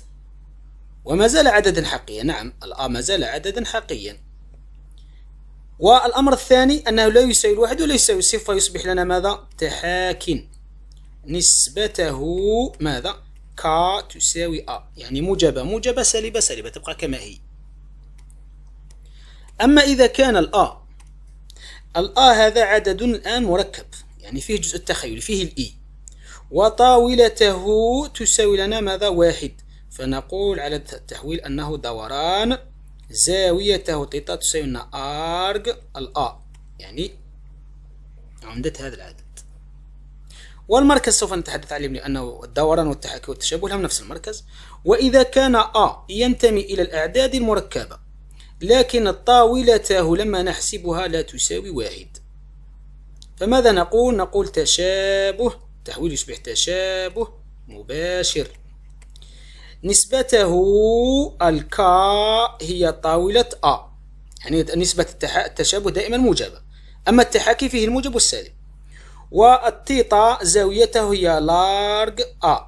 وما زال عددا حقيا نعم الأ ما زال عددا حقيا والأمر الثاني أنه لا يساوي الواحد ولا يساوي الصفر فيصبح لنا ماذا تحاكٍ نسبته ماذا ك تساوي أ يعني موجبة موجبة سالبة سالبة تبقى كما هي أما إذا كان الأ الآ هذا عدد الآن مركب يعني فيه جزء التخيل فيه الإي e. وطاولته تساوي لنا ماذا واحد فنقول على التحويل أنه دوران زاويته تيتا تساوي لنا أرج الآ يعني عمدة هذا العدد والمركز سوف نتحدث عليه لأنه الدوران والتحاكي والتشابه لهم نفس المركز وإذا كان أ ينتمي إلى الأعداد المركبة لكن الطاولته لما نحسبها لا تساوي واحد فماذا نقول نقول تشابه تحويل يصبح تشابه مباشر نسبته الكا هي طاولة أ يعني نسبة التشابه دائما موجبة أما التحاكي فيه الموجب والسالب والتيتا زاويته هي لارج أ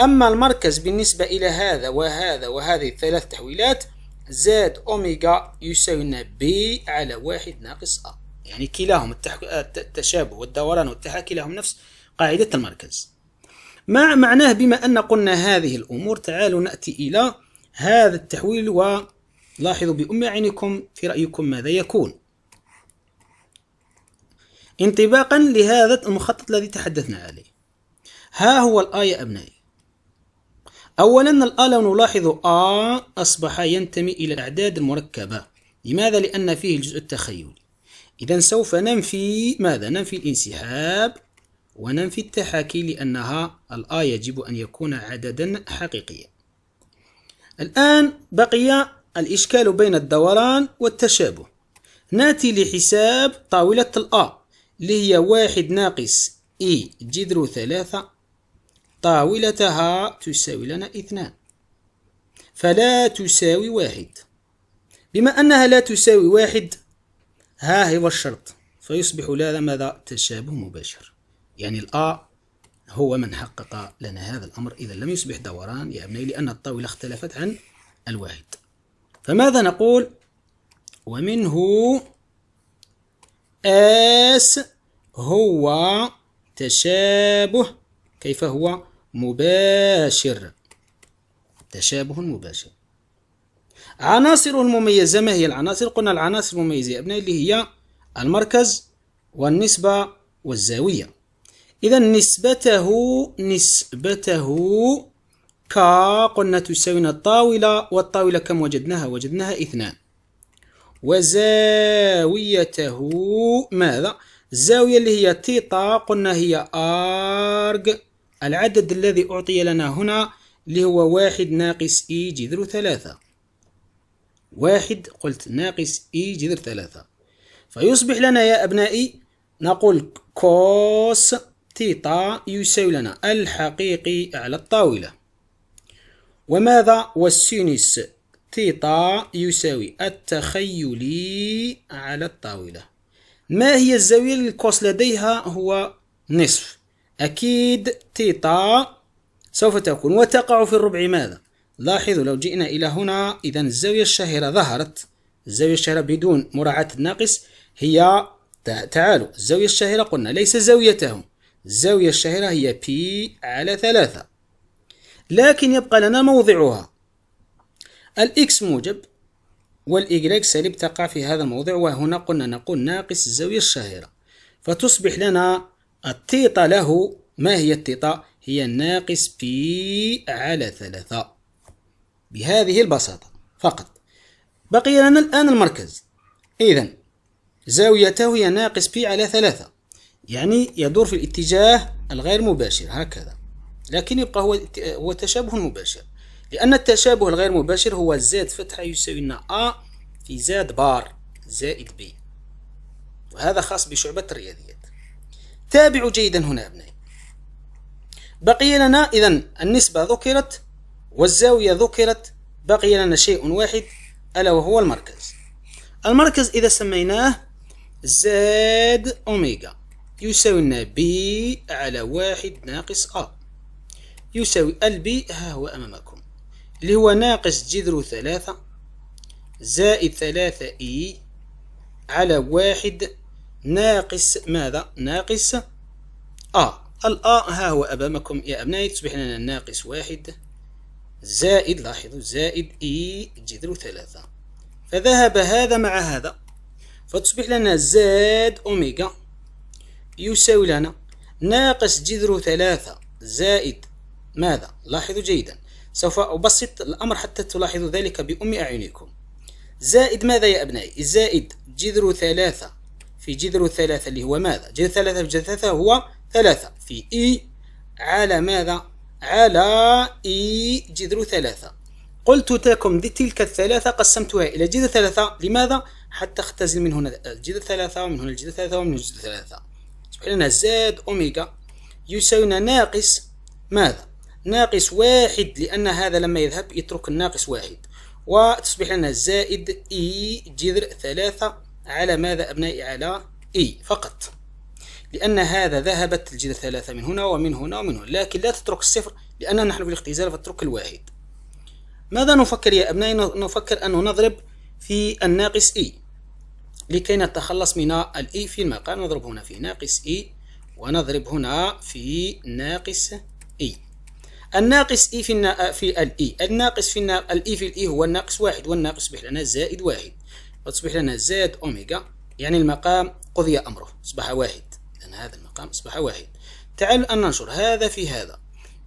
أما المركز بالنسبة إلى هذا وهذا وهذه الثلاث تحويلات زاد أوميغا يساوي لنا بي على واحد ناقص أ يعني كلاهما التشابه والدوران والتحاكي كلاهما نفس قاعدة المركز مع معناه بما أن قلنا هذه الأمور تعالوا نأتي إلى هذا التحويل ولاحظوا بأم عينكم في رأيكم ماذا يكون انطباقا لهذا المخطط الذي تحدثنا عليه ها هو الآية أبنائي أولا الآلة نلاحظ آ أصبح ينتمي إلى الأعداد المركبة لماذا؟ لأن فيه الجزء التخيلي إذا سوف ننفي ماذا؟ ننفي الانسحاب وننفي التحاكي لأنها الآ يجب أن يكون عددا حقيقيا الآن بقي الإشكال بين الدوران والتشابه نأتي لحساب طاولة الآ اللي هي واحد ناقص إي جذر ثلاثة طاولتها تساوي لنا اثنان فلا تساوي واحد بما أنها لا تساوي واحد ها هو الشرط فيصبح لنا ماذا تشابه مباشر يعني الأ هو من حقق لنا هذا الأمر إذا لم يصبح دوران يا أبني لأن الطاولة اختلفت عن الواحد فماذا نقول ومنه اس هو تشابه كيف هو مباشر تشابه مباشر عناصره المميزة ما هي العناصر؟ قلنا العناصر المميزة يا أبنائي اللي هي المركز والنسبة والزاوية إذا نسبته نسبته ك قلنا تساوينا الطاولة والطاولة كم وجدناها؟ وجدناها اثنان وزاويته ماذا؟ الزاوية اللي هي تيتا قلنا هي أرج العدد الذي أعطي لنا هنا اللي هو واحد ناقص إي e جذر ثلاثة واحد قلت ناقص إي e جذر ثلاثة فيصبح لنا يا أبنائي نقول كوس تيتا يساوي لنا الحقيقي على الطاولة وماذا والسينس تيتا يساوي التخيلي على الطاولة ما هي الزاوية الكوس لديها هو نصف أكيد تيتا سوف تكون وتقع في الربع ماذا؟ لاحظوا لو جئنا إلى هنا إذا الزاوية الشهيرة ظهرت الزاوية الشهيرة بدون مراعاة الناقص هي تعالوا الزاوية الشهيرة قلنا ليس زاويته الزاوية الشهيرة هي بي على ثلاثة لكن يبقى لنا موضعها الإكس موجب والإيكغيك سالب تقع في هذا الموضع وهنا قلنا نقول ناقص الزاوية الشهيرة فتصبح لنا التيتا له ما هي التيتا؟ هي ناقص بي على ثلاثة بهذه البساطة فقط بقي لنا الآن المركز إذا زاويته هي ناقص بي على ثلاثة يعني يدور في الاتجاه الغير مباشر هكذا لكن يبقى هو هو تشابه مباشر لأن التشابه الغير مباشر هو زاد فتحة يساوي لنا أ في زاد بار زائد بي وهذا خاص بشعبة الرياضيات تابعوا جيدا هنا أبنائي بقي لنا إذا النسبة ذكرت والزاوية ذكرت بقي لنا شيء واحد ألا وهو المركز المركز إذا سميناه زاد أوميجا يساوي لنا بي على واحد ناقص أ يساوي البي ها هو أمامكم اللي هو ناقص جذر ثلاثة زائد ثلاثة إي e على واحد ناقص ماذا ناقص آ الآ ها هو أمامكم يا أبنائي تصبح لنا ناقص واحد زائد لاحظوا زائد إي جذر ثلاثة فذهب هذا مع هذا فتصبح لنا زاد أوميغا يساوي لنا ناقص جذر ثلاثة زائد ماذا لاحظوا جيدا سوف أبسط الأمر حتى تلاحظوا ذلك بأم أعينكم زائد ماذا يا أبنائي زائد جذر ثلاثة في جذر الثلاثة اللي هو ماذا؟ جذر ثلاثة في جذر ثلاثة هو ثلاثة في إي على ماذا؟ على إي جذر ثلاثة قلت لكم تلك الثلاثة قسمتها إلى جذر ثلاثة لماذا؟ حتى اختزل من هنا الجذر ثلاثة ومن هنا الجذر ثلاثة ومن هنا الجذر ثلاثة لنا زاد أوميغا يساوينا ناقص ماذا؟ ناقص واحد لأن هذا لما يذهب يترك الناقص واحد وتصبح لنا زائد إي جذر ثلاثة على ماذا أبنائي على إي فقط لأن هذا ذهبت الجدة ثلاثة من هنا ومن هنا ومن هنا لكن لا تترك الصفر لأننا نحن في الاختزال فاترك الواحد ماذا نفكر يا أبنائي نفكر أنه نضرب في الناقص إي لكي نتخلص من الإي في المقام نضرب هنا في ناقص إي ونضرب هنا في ناقص إي الناقص إي في النا... في الإي الناقص في النا... الإي في الإي هو الناقص واحد والناقص به لنا زائد واحد وتصبح لنا زد أوميجا يعني المقام قضي أمره أصبح واحد لأن هذا المقام أصبح واحد تعالوا أن ننشر هذا في هذا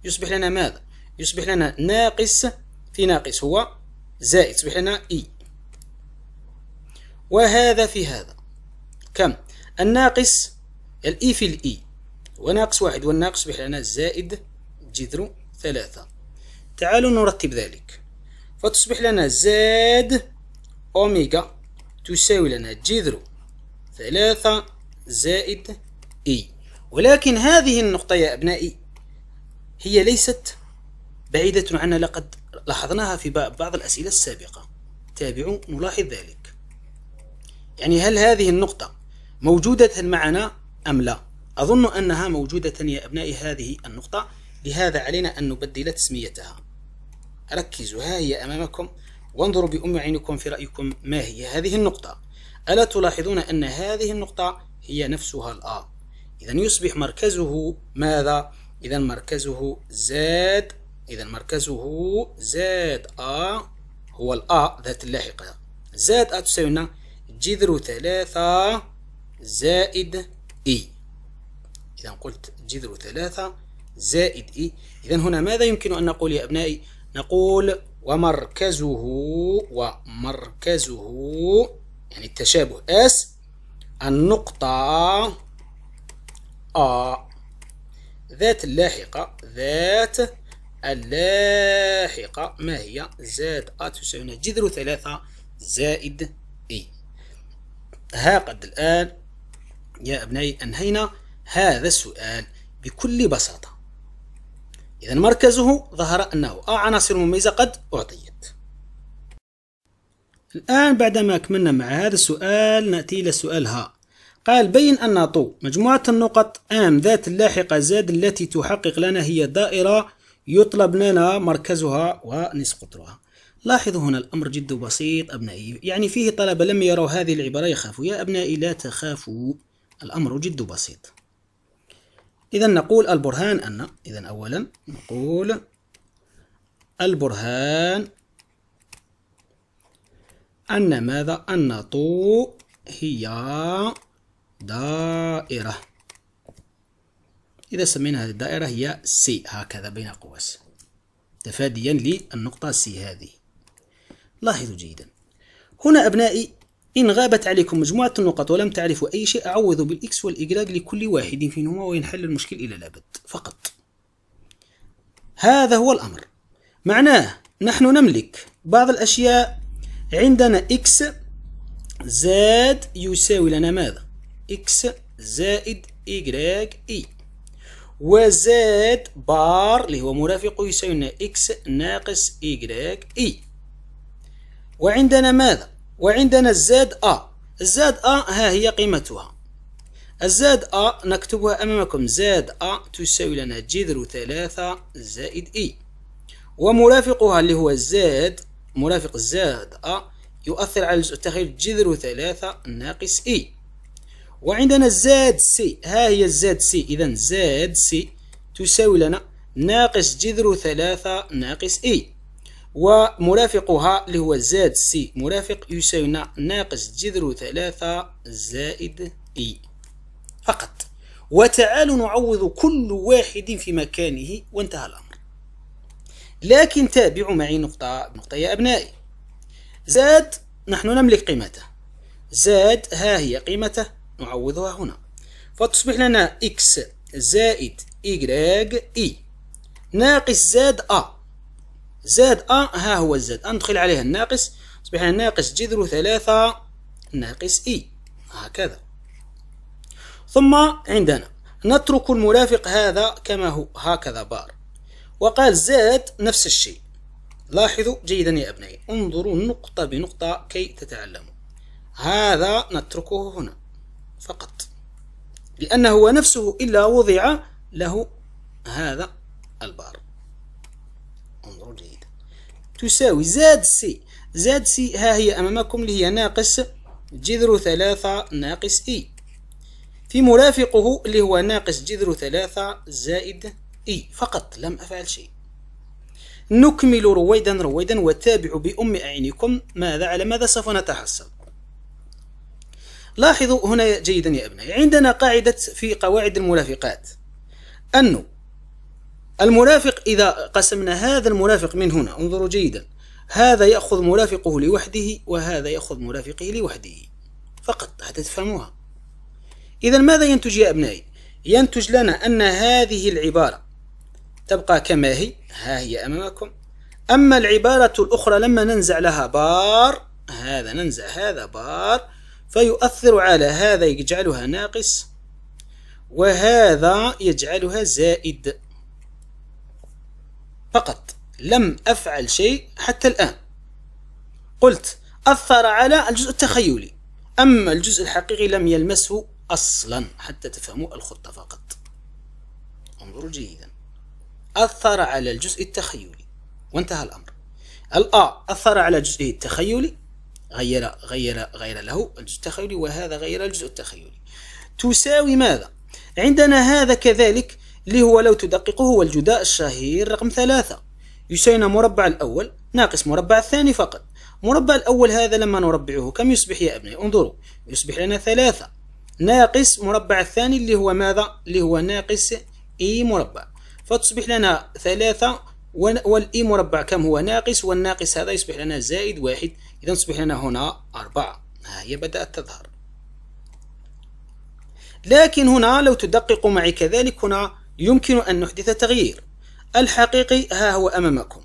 يصبح لنا ماذا؟ يصبح لنا ناقص في ناقص هو زائد يصبح لنا إي e. وهذا في هذا كم؟ الناقص الإي e في الإي e. وناقص واحد والناقص يصبح لنا زائد جذر ثلاثة تعالوا نرتب ذلك فتصبح لنا زاد أوميجا تساوي لنا جذر ثلاثة زائد إي e. ولكن هذه النقطة يا أبنائي هي ليست بعيدة عنا لقد لاحظناها في بعض الأسئلة السابقة تابعوا نلاحظ ذلك يعني هل هذه النقطة موجودة معنا أم لا أظن أنها موجودة يا أبنائي هذه النقطة لهذا علينا أن نبدل تسميتها ركزوا ها هي أمامكم وانظروا بأم عينكم في رأيكم ما هي هذه النقطة ألا تلاحظون أن هذه النقطة هي نفسها الآ إذا يصبح مركزه ماذا؟ إذا مركزه زاد إذا مركزه زاد آ هو الآ ذات اللاحقة زاد آ تساوي لنا جذر ثلاثة زائد إي e. إذا قلت جذر ثلاثة زائد إي e. إذا هنا ماذا يمكن أن نقول يا أبنائي؟ نقول ومركزه ومركزه يعني التشابه اس النقطة آ ذات اللاحقة ذات اللاحقة ما هي زاد أ تساوي جذر ثلاثة زائد إي ها قد الآن يا أبنائي أنهينا هذا السؤال بكل بساطة إذا مركزه ظهر أنه عناصر مميزة قد أعطيت الآن بعدما كملنا مع هذا السؤال نأتي إلى سؤال ها قال بين أن طو مجموعة النقط آم ذات اللاحقة زاد التي تحقق لنا هي دائرة يطلب لنا مركزها ونصف قطرها لاحظوا هنا الأمر جد بسيط أبنائي يعني فيه طلبة لم يروا هذه العبارة يخافوا يا أبنائي لا تخافوا الأمر جد بسيط إذا نقول البرهان أن إذا أولا نقول البرهان أن ماذا أن طو هي دائرة إذا سمينا هذه الدائرة هي سي هكذا بين قوس تفاديا للنقطة سي هذه لاحظوا جيدا هنا أبنائي إن غابت عليكم مجموعة النقط ولم تعرفوا أي شيء أعوضوا بالإكس والإيكغراك لكل واحد فيهما وينحل المشكل إلى الأبد فقط هذا هو الأمر معناه نحن نملك بعض الأشياء عندنا إكس زائد يساوي لنا ماذا؟ إكس زائد إيكغراك إي وزاد بار اللي هو مرافقه يساوي لنا إكس ناقص إيكغراك إي وعندنا ماذا؟ وعندنا الزاد أ الزاد أ ها هي قيمتها الزاد أ نكتبها أمامكم زاد أ تساوي لنا جذر ثلاثة زائد إي ومرافقها اللي هو الزاد مرافق زاد أ يؤثر على الجزء التخيل جذر ثلاثة ناقص إي وعندنا زاد سي ها هي الزاد سي إذا زاد سي تساوي لنا ناقص جذر ثلاثة ناقص إي ومرافقها اللي هو زاد سي مرافق يساوي ناقص جذر ثلاثة زائد اي فقط وتعالوا نعوض كل واحد في مكانه وانتهى الأمر لكن تابعوا معي نقطة نقطة يا أبنائي زاد نحن نملك قيمته زاد ها هي قيمته نعوضها هنا فتصبح لنا اكس زائد y اي ناقص زاد ا زاد أ ها هو الزاد ندخل عليها الناقص أصبح الناقص جذر ثلاثة ناقص إي هكذا ثم عندنا نترك المرافق هذا كما هو هكذا بار وقال زاد نفس الشيء لاحظوا جيدا يا أبنائي انظروا نقطة بنقطة كي تتعلموا هذا نتركه هنا فقط لأنه هو نفسه إلا وضع له هذا البار تساوي زاد سي زاد سي ها هي أمامكم اللي هي ناقص جذر ثلاثة ناقص إي e. في مرافقه اللي هو ناقص جذر ثلاثة زائد إي e. فقط لم أفعل شيء نكمل رويدا رويدا وتابعوا بأم أعينكم ماذا على ماذا سوف نتحصل لاحظوا هنا جيدا يا أبنائي عندنا قاعدة في قواعد المرافقات أنه المرافق إذا قسمنا هذا المرافق من هنا انظروا جيدا هذا يأخذ مرافقه لوحده وهذا يأخذ مرافقه لوحده فقط حتى تفهموها إذا ماذا ينتج يا أبنائي ينتج لنا أن هذه العبارة تبقى كما هي ها هي أمامكم أما العبارة الأخرى لما ننزع لها بار هذا ننزع هذا بار فيؤثر على هذا يجعلها ناقص وهذا يجعلها زائد فقط لم أفعل شيء حتى الآن قلت أثر على الجزء التخيلي أما الجزء الحقيقي لم يلمسه أصلا حتى تفهموا الخطة فقط انظروا جيدا أثر على الجزء التخيلي وانتهى الأمر الأ أثر على الجزء التخيلي غير غير غير له الجزء التخيلي وهذا غير الجزء التخيلي تساوي ماذا؟ عندنا هذا كذلك اللي هو لو تدققه هو الجداء الشهير رقم ثلاثة يساوينا مربع الأول ناقص مربع الثاني فقط مربع الأول هذا لما نربعه كم يصبح يا أبني انظروا يصبح لنا ثلاثة ناقص مربع الثاني اللي هو ماذا اللي هو ناقص إي مربع فتصبح لنا ثلاثة والإي مربع كم هو ناقص والناقص هذا يصبح لنا زائد واحد إذا تصبح لنا هنا أربعة ها هي بدأت تظهر لكن هنا لو تدققوا معي كذلك هنا يمكن أن نحدث تغيير الحقيقي ها هو أمامكم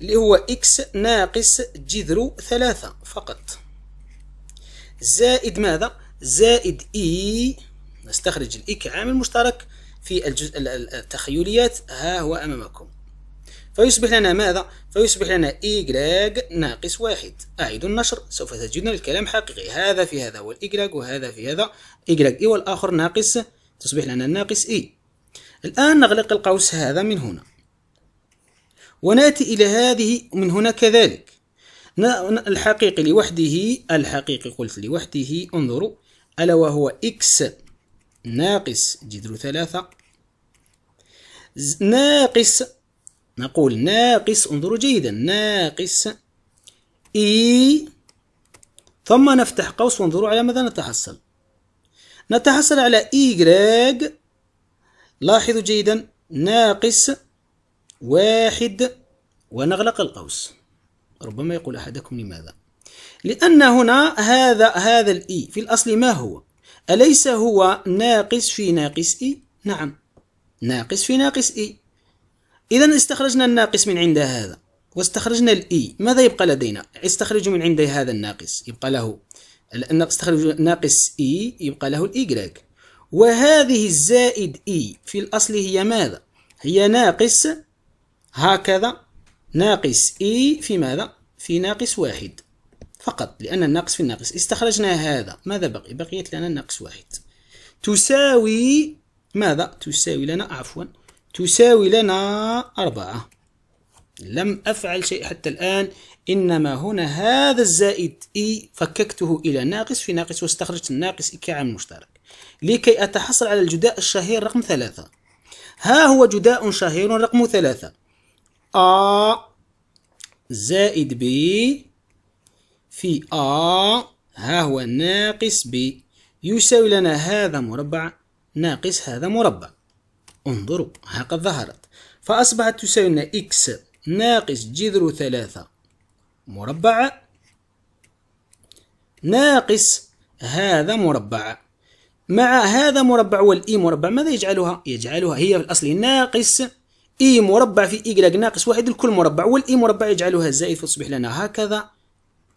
اللي هو إكس ناقص جذر ثلاثة فقط زائد ماذا؟ زائد إي e، نستخرج الإي e كعامل مشترك في الجزء التخيليات ها هو أمامكم فيصبح لنا ماذا؟ فيصبح لنا y ناقص واحد أعيد النشر سوف تجدنا الكلام حقيقي هذا في هذا هو الإيجراج وهذا في هذا y إي والآخر ناقص تصبح لنا ناقص إي e. الآن نغلق القوس هذا من هنا ونأتي إلى هذه من هنا كذلك الحقيقي لوحده الحقيقي قلت لوحده انظروا ألا وهو إكس ناقص جذر ثلاثة ناقص نقول ناقص انظروا جيدا ناقص إي ثم نفتح قوس وانظروا على ماذا نتحصل نتحصل على إيجراج لاحظوا جيدا ناقص واحد ونغلق القوس ربما يقول أحدكم لماذا لأن هنا هذا هذا الإي في الأصل ما هو أليس هو ناقص في ناقص إي نعم ناقص في ناقص إي إذا استخرجنا الناقص من عند هذا واستخرجنا الإي ماذا يبقى لدينا استخرج من عند هذا الناقص يبقى له استخرج ناقص إي يبقى له الإيكغيك وهذه الزائد إي e في الأصل هي ماذا؟ هي ناقص هكذا ناقص إي e في ماذا؟ في ناقص واحد فقط لأن الناقص في الناقص استخرجنا هذا ماذا بقي؟ بقيت لنا ناقص واحد تساوي ماذا؟ تساوي لنا عفوا تساوي لنا أربعة لم أفعل شيء حتى الآن إنما هنا هذا الزائد إي e فككته إلى ناقص في ناقص واستخرجت الناقص كعامل مشترك لكي أتحصل على الجداء الشهير رقم ثلاثة ها هو جداء شهير رقم ثلاثة أ زائد ب في أ ها هو ناقص ب يساوي لنا هذا مربع ناقص هذا مربع انظروا ها قد ظهرت فأصبحت تساوي لنا إكس ناقص جذر ثلاثة مربع ناقص هذا مربع مع هذا مربع والإي مربع ماذا يجعلها؟ يجعلها هي في الأصل ناقص إي مربع في إيكلاج ناقص واحد الكل مربع والإي مربع يجعلها زائد فتصبح لنا هكذا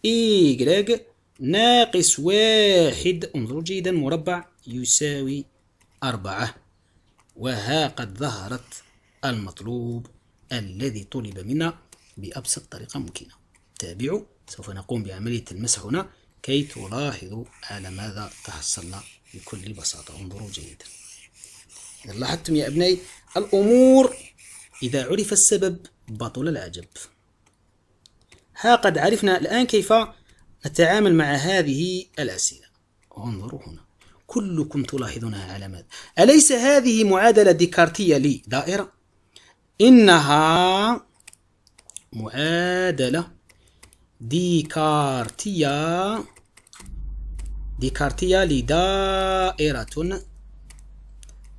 إيكلاج ناقص واحد انظروا جيدا مربع يساوي أربعة وها قد ظهرت المطلوب الذي طلب منا بأبسط طريقة ممكنة تابعوا سوف نقوم بعملية المسح هنا كي تلاحظوا على ماذا تحصلنا بكل بساطة انظروا جيدا إذا لاحظتم يا أبنائي الأمور إذا عرف السبب بطل العجب ها قد عرفنا الآن كيف نتعامل مع هذه الأسئلة انظروا هنا كلكم تلاحظونها علامات أليس هذه معادلة ديكارتية لدائرة؟ إنها معادلة ديكارتية ديكارتية لدائرة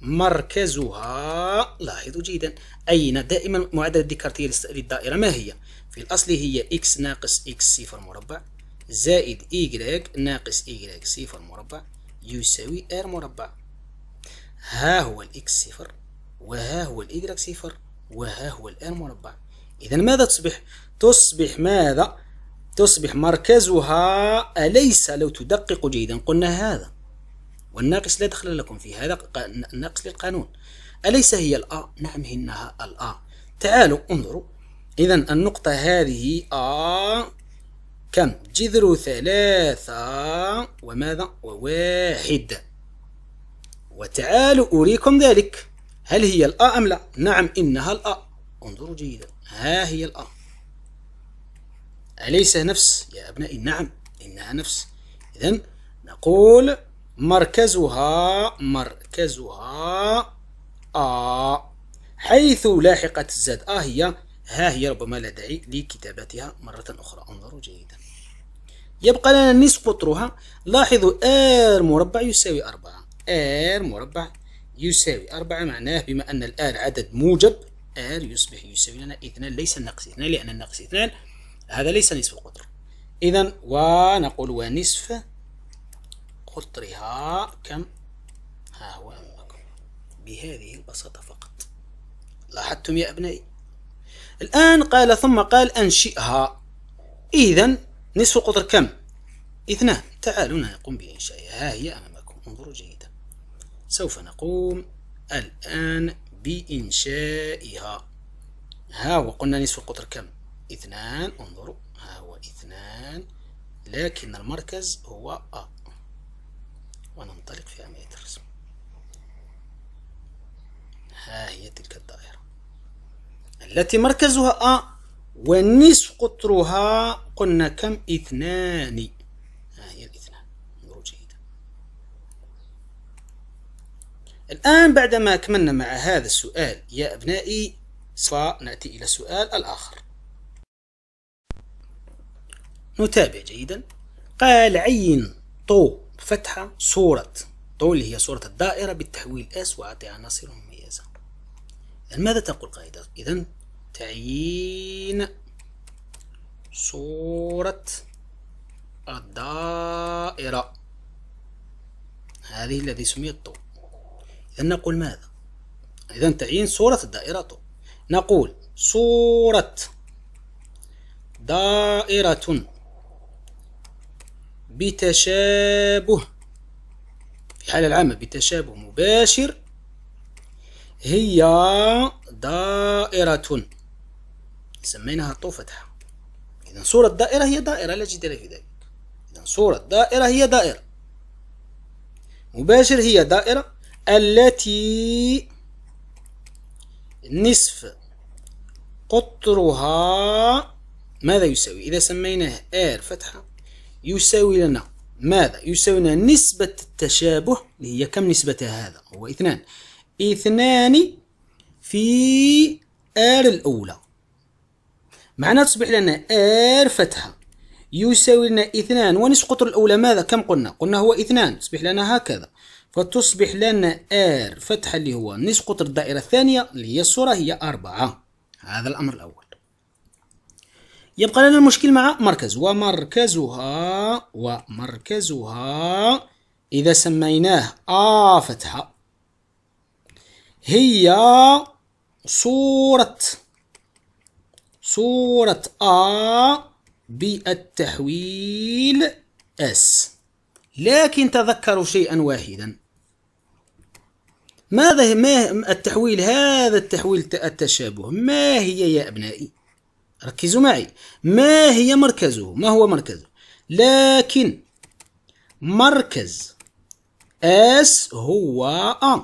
مركزها لاحظوا جيدا أين دائما معادلة ديكارتية للدائرة ما هي؟ في الأصل هي x ناقص x صفر مربع زائد y ناقص y صفر مربع يساوي r مربع ها هو الإكس صفر وها هو y صفر وها هو r مربع إذا ماذا تصبح؟ تصبح ماذا؟ تصبح مركزها أليس لو تدقق جيدا قلنا هذا والناقص لا دخل لكم فيه هذا الناقص للقانون أليس هي الأ؟ نعم إنها الأ تعالوا انظروا إذا النقطة هذه أ كم؟ جذر ثلاثة وماذا؟ وواحد وتعالوا أريكم ذلك هل هي الأ أم لا؟ نعم إنها الأ انظروا جيدا ها هي الأ أليس نفس يا أبنائي نعم إنها نفس إذا نقول مركزها مركزها آ حيث لاحقت الزاد آ هي ها هي ربما لا داعي لكتابتها مرة أخرى انظروا جيدا يبقى لنا نصف قطرها لاحظوا آر مربع يساوي أربعة آر مربع يساوي أربعة معناه بما أن الآر عدد موجب آر يصبح يساوي لنا اثنان ليس النقص اثنان لأن النقص اثنان هذا ليس نصف القطر إذا ونقول ونصف قطرها كم ها هو أمامكم بهذه البساطة فقط لاحظتم يا أبنائي الآن قال ثم قال أنشئها إذا نصف قطر كم اثنان تعالوا نقوم بإنشائها ها هي أمامكم انظروا جيدا سوف نقوم الآن بإنشائها ها وقلنا نصف القطر كم اثنان انظروا ها هو اثنان لكن المركز هو أ وننطلق في عملية الرسم ها هي تلك الدائرة التي مركزها أ والنصف قطرها قلنا كم اثنان ها هي الاثنان انظروا جيدا الآن بعدما أكملنا مع هذا السؤال يا أبنائي سوف نأتي إلى السؤال الآخر نتابع جيدا قال عين طو فتحة صورة طو اللي هي صورة الدائرة بالتحويل S وأعطي عناصر مميزة إذا ماذا تقول قاعدة؟ إذا تعيين صورة الدائرة هذه الذي سميت طو إذا نقول ماذا؟ إذا تعيين صورة الدائرة طو نقول صورة دائرة بتشابه في الحالة العامة بتشابه مباشر هي دائرة سميناها طو فتحة إذا صورة دائرة هي دائرة لا جدال في ذلك إذا صورة دائرة هي دائرة مباشر هي دائرة التي نصف قطرها ماذا يساوي إذا سميناه R فتحة يساوي لنا ماذا؟ يساوي لنا نسبة التشابه اللي هي كم نسبتها هذا؟ هو اثنان اثنان في ار الأولى معناها تصبح لنا ار فتحة يساوي لنا اثنان ونصف قطر الأولى ماذا؟ كم قلنا؟ قلنا هو اثنان تصبح لنا هكذا فتصبح لنا ار فتحة اللي هو نصف قطر الدائرة الثانية اللي هي الصورة هي أربعة هذا الأمر الأول يبقى لنا المشكل مع مركز ومركزها ومركزها إذا سميناه آ فتحة هي صورة صورة آ بالتحويل اس لكن تذكروا شيئا واحدا ماذا ما التحويل هذا التحويل التشابه ما هي يا أبنائي ركزوا معي ما هي مركزه ما هو مركزه لكن مركز اس هو أ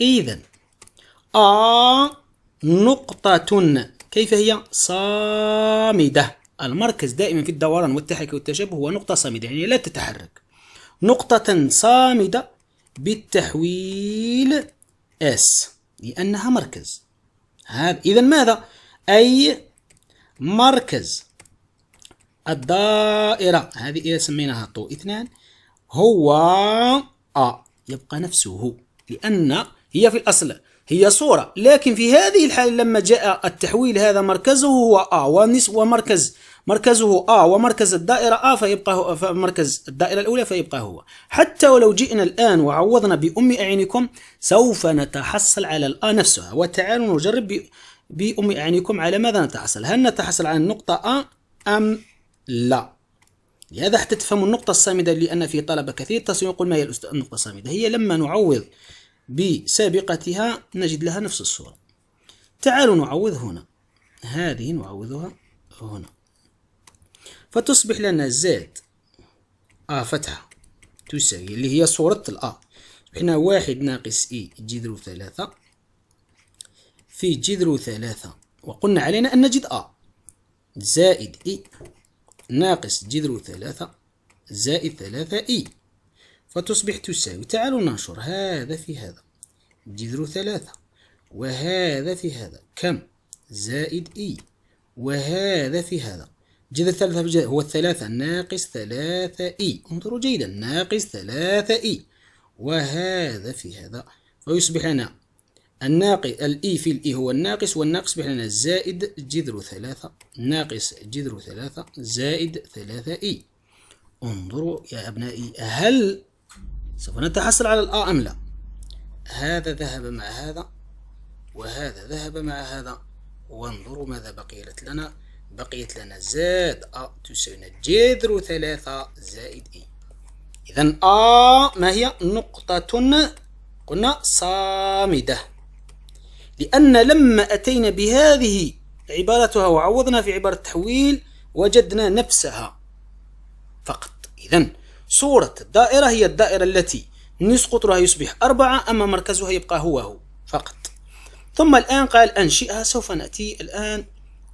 إذا أ نقطة كيف هي صامدة المركز دائما في الدوران والتحرك والتشابه هو نقطة صامدة يعني لا تتحرك نقطة صامدة بالتحويل اس لأنها مركز هذا إذا ماذا؟ أي مركز الدائرة هذه إذا سميناها طو اثنان هو أ يبقى نفسه لأن هي في الأصل هي صورة لكن في هذه الحالة لما جاء التحويل هذا مركزه هو أ ومركز مركزه أ ومركز الدائرة أ فيبقى هو مركز الدائرة الأولى فيبقى هو حتى ولو جئنا الآن وعوضنا بأم أعينكم سوف نتحصل على الأ نفسها وتعالوا نجرب بأم أعينكم على ماذا نتحصل هل نتحصل على النقطة أ أم لا لهذا حتى تفهموا النقطة الصامدة لأن في طلبة كثير تصل يقول ما هي النقطة الصامدة هي لما نعوض بسابقتها نجد لها نفس الصورة تعالوا نعوض هنا هذه نعوضها هنا فتصبح لنا زاد أ فتحة تساوي اللي هي صورة الأ هنا واحد ناقص إي e جذر ثلاثة في جذر ثلاثة وقلنا علينا أن نجد أ زائد إي e. ناقص جذر ثلاثة زائد ثلاثة إي e. فتصبح تساوي تعالوا ننشر هذا في هذا جذر ثلاثة وهذا في هذا كم زائد إي e. وهذا في هذا جذر ثلاثة هو الثلاثة ناقص ثلاثة إي انظروا جيدا ناقص ثلاثة إي وهذا في هذا فيصبح لنا الناقص الإي في الإي هو الناقص والناقص بحالنا زائد جذر ثلاثة ناقص جذر ثلاثة زائد ثلاثة إي انظروا يا أبنائي هل سوف نتحصل على الأ أم لا هذا ذهب مع هذا وهذا ذهب مع هذا وانظروا ماذا بقيت لنا بقيت لنا زاد أ تساوينا جذر ثلاثة زائد إي إذا أ ما هي نقطة قلنا صامدة لأن لما أتينا بهذه عبارتها وعوضنا في عبارة تحويل وجدنا نفسها فقط إذا صورة الدائرة هي الدائرة التي قطرها يصبح أربعة أما مركزها يبقى هو هو فقط ثم الآن قال أنشئها سوف نأتي الآن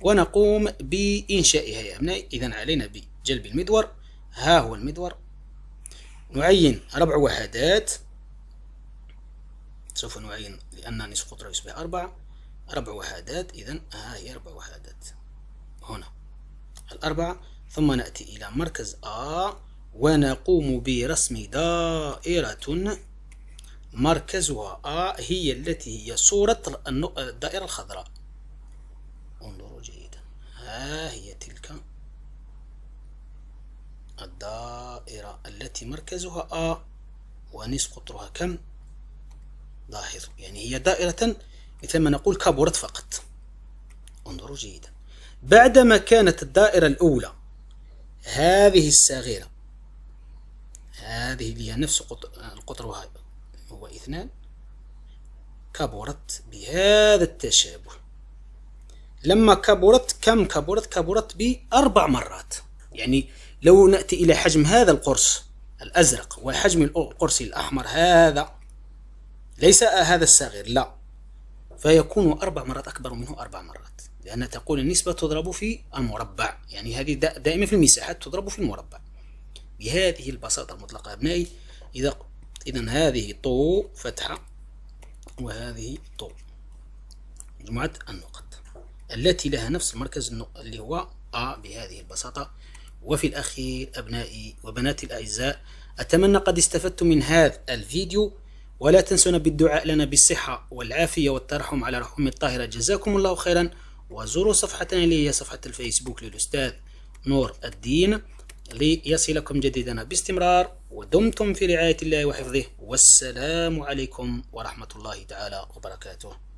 ونقوم بإنشائها يا أبنائي إذا علينا بجلب المدور ها هو المدور نعين ربع وحدات سوف نعين لأن نصف قطرة يصبح أربعة أربع وحدات إذا ها هي أربع وحدات هنا الأربعة ثم نأتي إلى مركز A ونقوم برسم دائرة مركزها A هي التي هي صورة الدائرة الخضراء انظروا جيدا ها هي تلك الدائرة التي مركزها A ونصف قطرها كم؟ لاحظوا يعني هي دائرة مثلما نقول كبرت فقط انظروا جيدا بعدما كانت الدائرة الأولى هذه الصغيرة هذه اللي هي نفس القطر وهي هو اثنان كبرت بهذا التشابه لما كبرت كم كبرت كبرت بأربع مرات يعني لو نأتي إلى حجم هذا القرص الأزرق وحجم القرص الأحمر هذا ليس هذا الصغير لا فيكون أربع مرات أكبر منه أربع مرات لأن تقول النسبة تضرب في المربع يعني هذه دائما في المساحات تضرب في المربع بهذه البساطة المطلقة أبنائي إذا إذا هذه طو فتحة وهذه طو مجموعة النقط التي لها نفس المركز اللي هو أ بهذه البساطة وفي الأخير أبنائي وبناتي الأعزاء أتمنى قد استفدتم من هذا الفيديو ولا تنسونا بالدعاء لنا بالصحة والعافية والترحم على رحوم الطاهرة جزاكم الله خيرا وزوروا صفحتنا اللي هي صفحة الفيسبوك للأستاذ نور الدين ليصلكم جديدنا باستمرار ودمتم في رعاية الله وحفظه والسلام عليكم ورحمة الله تعالى وبركاته